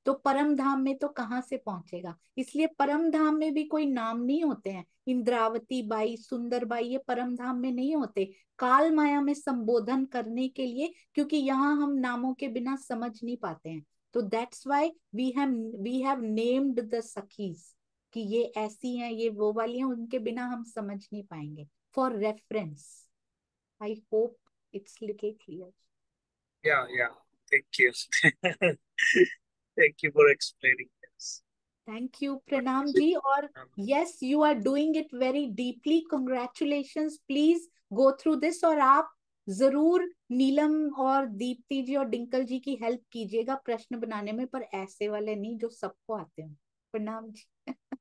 [SPEAKER 1] तो परम धाम में तो कहाँ से पहुंचेगा इसलिए परम धाम में भी कोई नाम नहीं होते हैं इंद्रावती बाई सुंदर बाई ये परम धाम में नहीं होते काल माया में संबोधन करने के लिए क्योंकि यहाँ हम नामों के बिना समझ नहीं पाते हैं तो that's why we have we have named the sakhis कि ये ऐसी हैं ये वो वाली हैं उनके बिना हम समझ नहीं पाएंगे for reference I hope it's little clear
[SPEAKER 2] yeah yeah thank you thank you for explaining this
[SPEAKER 1] thank you प्रणाम जी और yes you are doing it very deeply congratulations please go through this और आप जरूर नीलम और दीप्ति जी और डिंकल जी की हेल्प कीजिएगा प्रश्न बनाने में पर ऐसे वाले नहीं जो सबको आते हैं प्रणाम जी